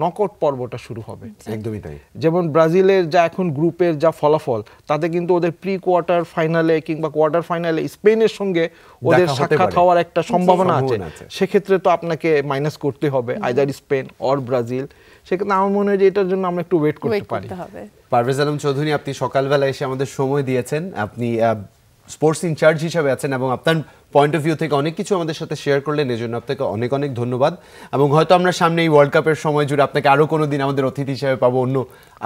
নকট পর্বটা শুরু হবে আচ্ছা। একদমই তাই যেমন ব্রাজিলের যা এখন গ্রুপের যা ফলাফল তাতে কিন্তু ওদের প্রি কোয়ার্টার ফাইনালে কিংবা কোয়ার্টার ফাইনালে স্পেনের সঙ্গে ওদের সাক্ষাৎ হওয়ার একটা সম্ভাবনা আছে সেক্ষেত্রে তো আপনাকে মাইনাস করতে হবে আইদার স্পেন অর ব্রাজিল সেক্ষেত্রে আমার মনে হয় যে এটার জন্য আমরা একটু ওয়েট করতে পারি পারভেজ আলম চৌধুরী আপনি সকালবেলা এসে আমাদের সময় দিয়েছেন আপনি স্পোর্টস ইনচার্জ হিসাবে আছেন এবং আপনার পয়েন্ট অফ ভিউ থেকে অনেক কিছু আমাদের সাথে শেয়ার করলেন এজন্য আপনাকে অনেক অনেক ধন্যবাদ এবং হয়তো আমরা সামনে এই ওয়ার্ল্ড কাপের সময় জুড়ে আপনাকে আরো কোনো দিন আমাদের অতিথি হিসাবে পাবো অন্য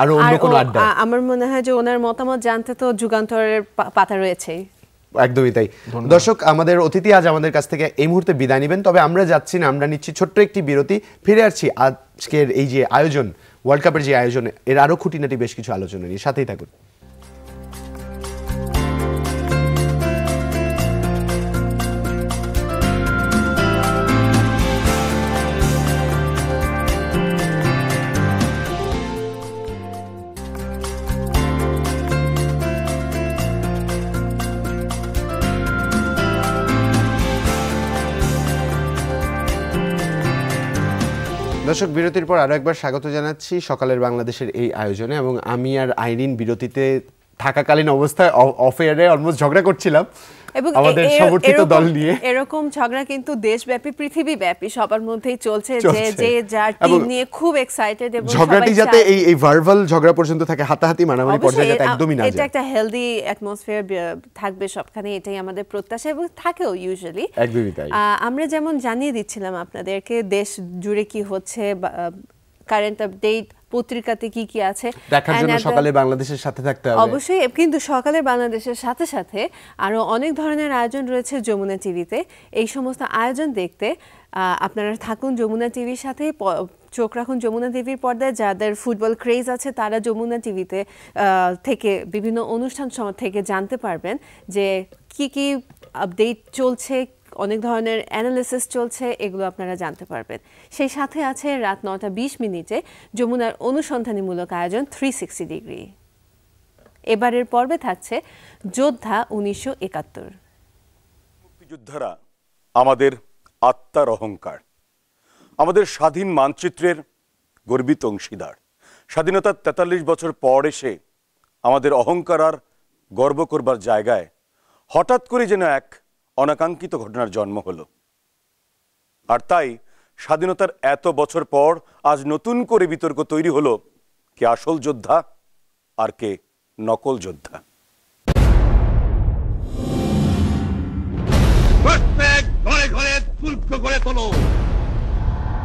আরো অন্য কোনো আড্ডা আমার মনে হয় যে ওনার মতামত জানতে তো যুগান্তরের পাতা রয়েছেই একদমই তাই দর্শক আমাদের অতিথি আজ আমাদের কাছ থেকে এই মুহূর্তে বিদায় নেবেন তবে আমরা যাচ্ছি না আমরা নিচ্ছি ছোট্ট একটি বিরতি ফিরে আসছি আজকের এই যে আয়োজন ওয়ার্ল্ড কাপের যে আয়োজন এর আরও খুঁটিনাটি বেশ কিছু আলোচনা নিয়ে সাথেই থাকুন দর্শক বিরতির পর আরো একবার স্বাগত জানাচ্ছি সকালের বাংলাদেশের এই আয়োজনে এবং আমি আর আইরিন বিরতিতে থাকাকালীন অবস্থায় অফ এয়ারে অলমোস্ট ঝগড়া করছিলাম এবং আমাদের সমর্থিত দল নিয়ে এরকম ঝগড়া কিন্তু দেশব্যাপী পৃথিবীব্যাপী সবার মধ্যেই চলছে যে যে যার টিম নিয়ে খুব এক্সাইটেড এবং ঝগড়াটি যাতে এই এই ভার্বাল ঝগড়া পর্যন্ত থাকে হাতাহাতি মারামারি পর্যায়ে যাতে একদমই না যায় এটা একটা হেলদি অ্যাটমসফিয়ার থাকবে সবখানে এটাই আমাদের প্রত্যাশা এবং থাকেও ইউজুয়ালি একদমই তাই আমরা যেমন জানিয়ে দিচ্ছিলাম আপনাদেরকে দেশ জুড়ে কি হচ্ছে কারেন্ট আপডেট পত্রিকাতে কি কি আছে দেখার জন্য সকালে বাংলাদেশের সাথে থাকতে হবে অবশ্যই কিন্তু সকালে বাংলাদেশের সাথে সাথে আরো অনেক ধরনের আয়োজন রয়েছে যমুনা টিভিতে এই সমস্ত আয়োজন দেখতে আপনারা থাকুন যমুনা টিভির সাথে চোখ রাখুন যমুনা টিভির পর্দায় যাদের ফুটবল ক্রেজ আছে তারা যমুনা টিভিতে থেকে বিভিন্ন অনুষ্ঠান থেকে জানতে পারবেন যে কি কি আপডেট চলছে অনেক ধরনের অ্যানালিসিস চলছে এগুলো আপনারা জানতে পারবেন সেই সাথে আছে রাত নটা বিশ মিনিটে যমুনার অনুসন্ধানীমূলক আয়োজন থ্রি সিক্সটি ডিগ্রি এবারের পর্বে থাকছে যোদ্ধা উনিশশো একাত্তর মুক্তিযোদ্ধারা আমাদের আত্মার অহংকার আমাদের স্বাধীন মানচিত্রের গর্বিত অংশীদার স্বাধীনতার তেতাল্লিশ বছর পর এসে আমাদের অহংকার আর গর্ব করবার জায়গায় হঠাৎ করে যেন এক অনাকাঙ্ক্ষিত ঘটনার জন্ম হলো আর তাই স্বাধীনতার এত বছর পর আজ নতুন করে বিতর্ক তৈরি হলো কে আসল যোদ্ধা আর কে নকল যোদ্ধা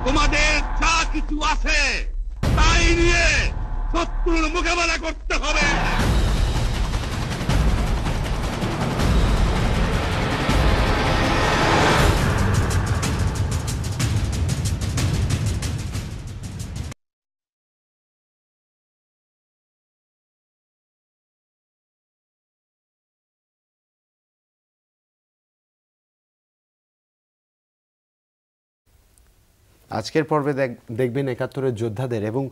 তোমাদের যা কিছু আছে তাই নিয়ে শত্রুর মোকাবেলা করতে হবে আজকের পর্বে দেখবেন একাত্তরের যোদ্ধাদের এবং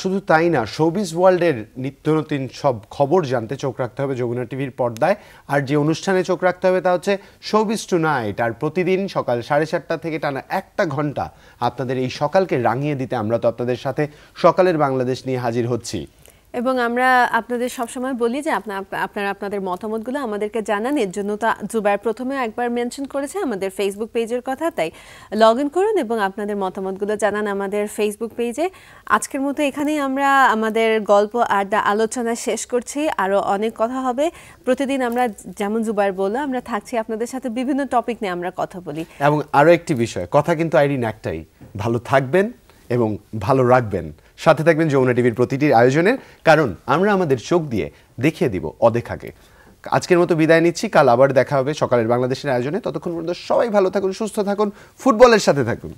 শুধু তাই না শোবিজ ওয়ার্ল্ডের নিত্য নতুন সব খবর জানতে চোখ রাখতে হবে যমুনা টিভির পর্দায় আর যে অনুষ্ঠানে চোখ রাখতে হবে তা হচ্ছে শোবিজ টু নাইট আর প্রতিদিন সকাল সাড়ে সাতটা থেকে টানা একটা ঘন্টা আপনাদের এই সকালকে রাঙিয়ে দিতে আমরা তো আপনাদের সাথে সকালের বাংলাদেশ নিয়ে হাজির হচ্ছি এবং আমরা আপনাদের সবসময় বলি যে আপনারা আপনাদের মতামতগুলো আমাদেরকে জানান এর জন্য তো জুবাইর প্রথমে একবার মেনশন করেছে আমাদের ফেসবুক পেজের কথা তাই লগ ইন করুন এবং আপনাদের মতামতগুলো জানান আমাদের ফেসবুক পেজে আজকের মতো এখানেই আমরা আমাদের গল্প আর দা আলোচনা শেষ করছি আরও অনেক কথা হবে প্রতিদিন আমরা যেমন জুবায়ের বললো আমরা থাকছি আপনাদের সাথে বিভিন্ন টপিক নিয়ে আমরা কথা বলি এবং আরও একটি বিষয় কথা কিন্তু আইরিন একটাই ভালো থাকবেন এবং ভালো রাখবেন সাথে থাকবেন যমুনা টিভির প্রতিটি আয়োজনের কারণ আমরা আমাদের চোখ দিয়ে দেখিয়ে দিব অদেখাকে আজকের মতো বিদায় নিচ্ছি কাল আবার দেখা হবে সকালের বাংলাদেশের আয়োজনে ততক্ষণ পর্যন্ত সবাই ভালো থাকুন সুস্থ থাকুন ফুটবলের সাথে থাকুন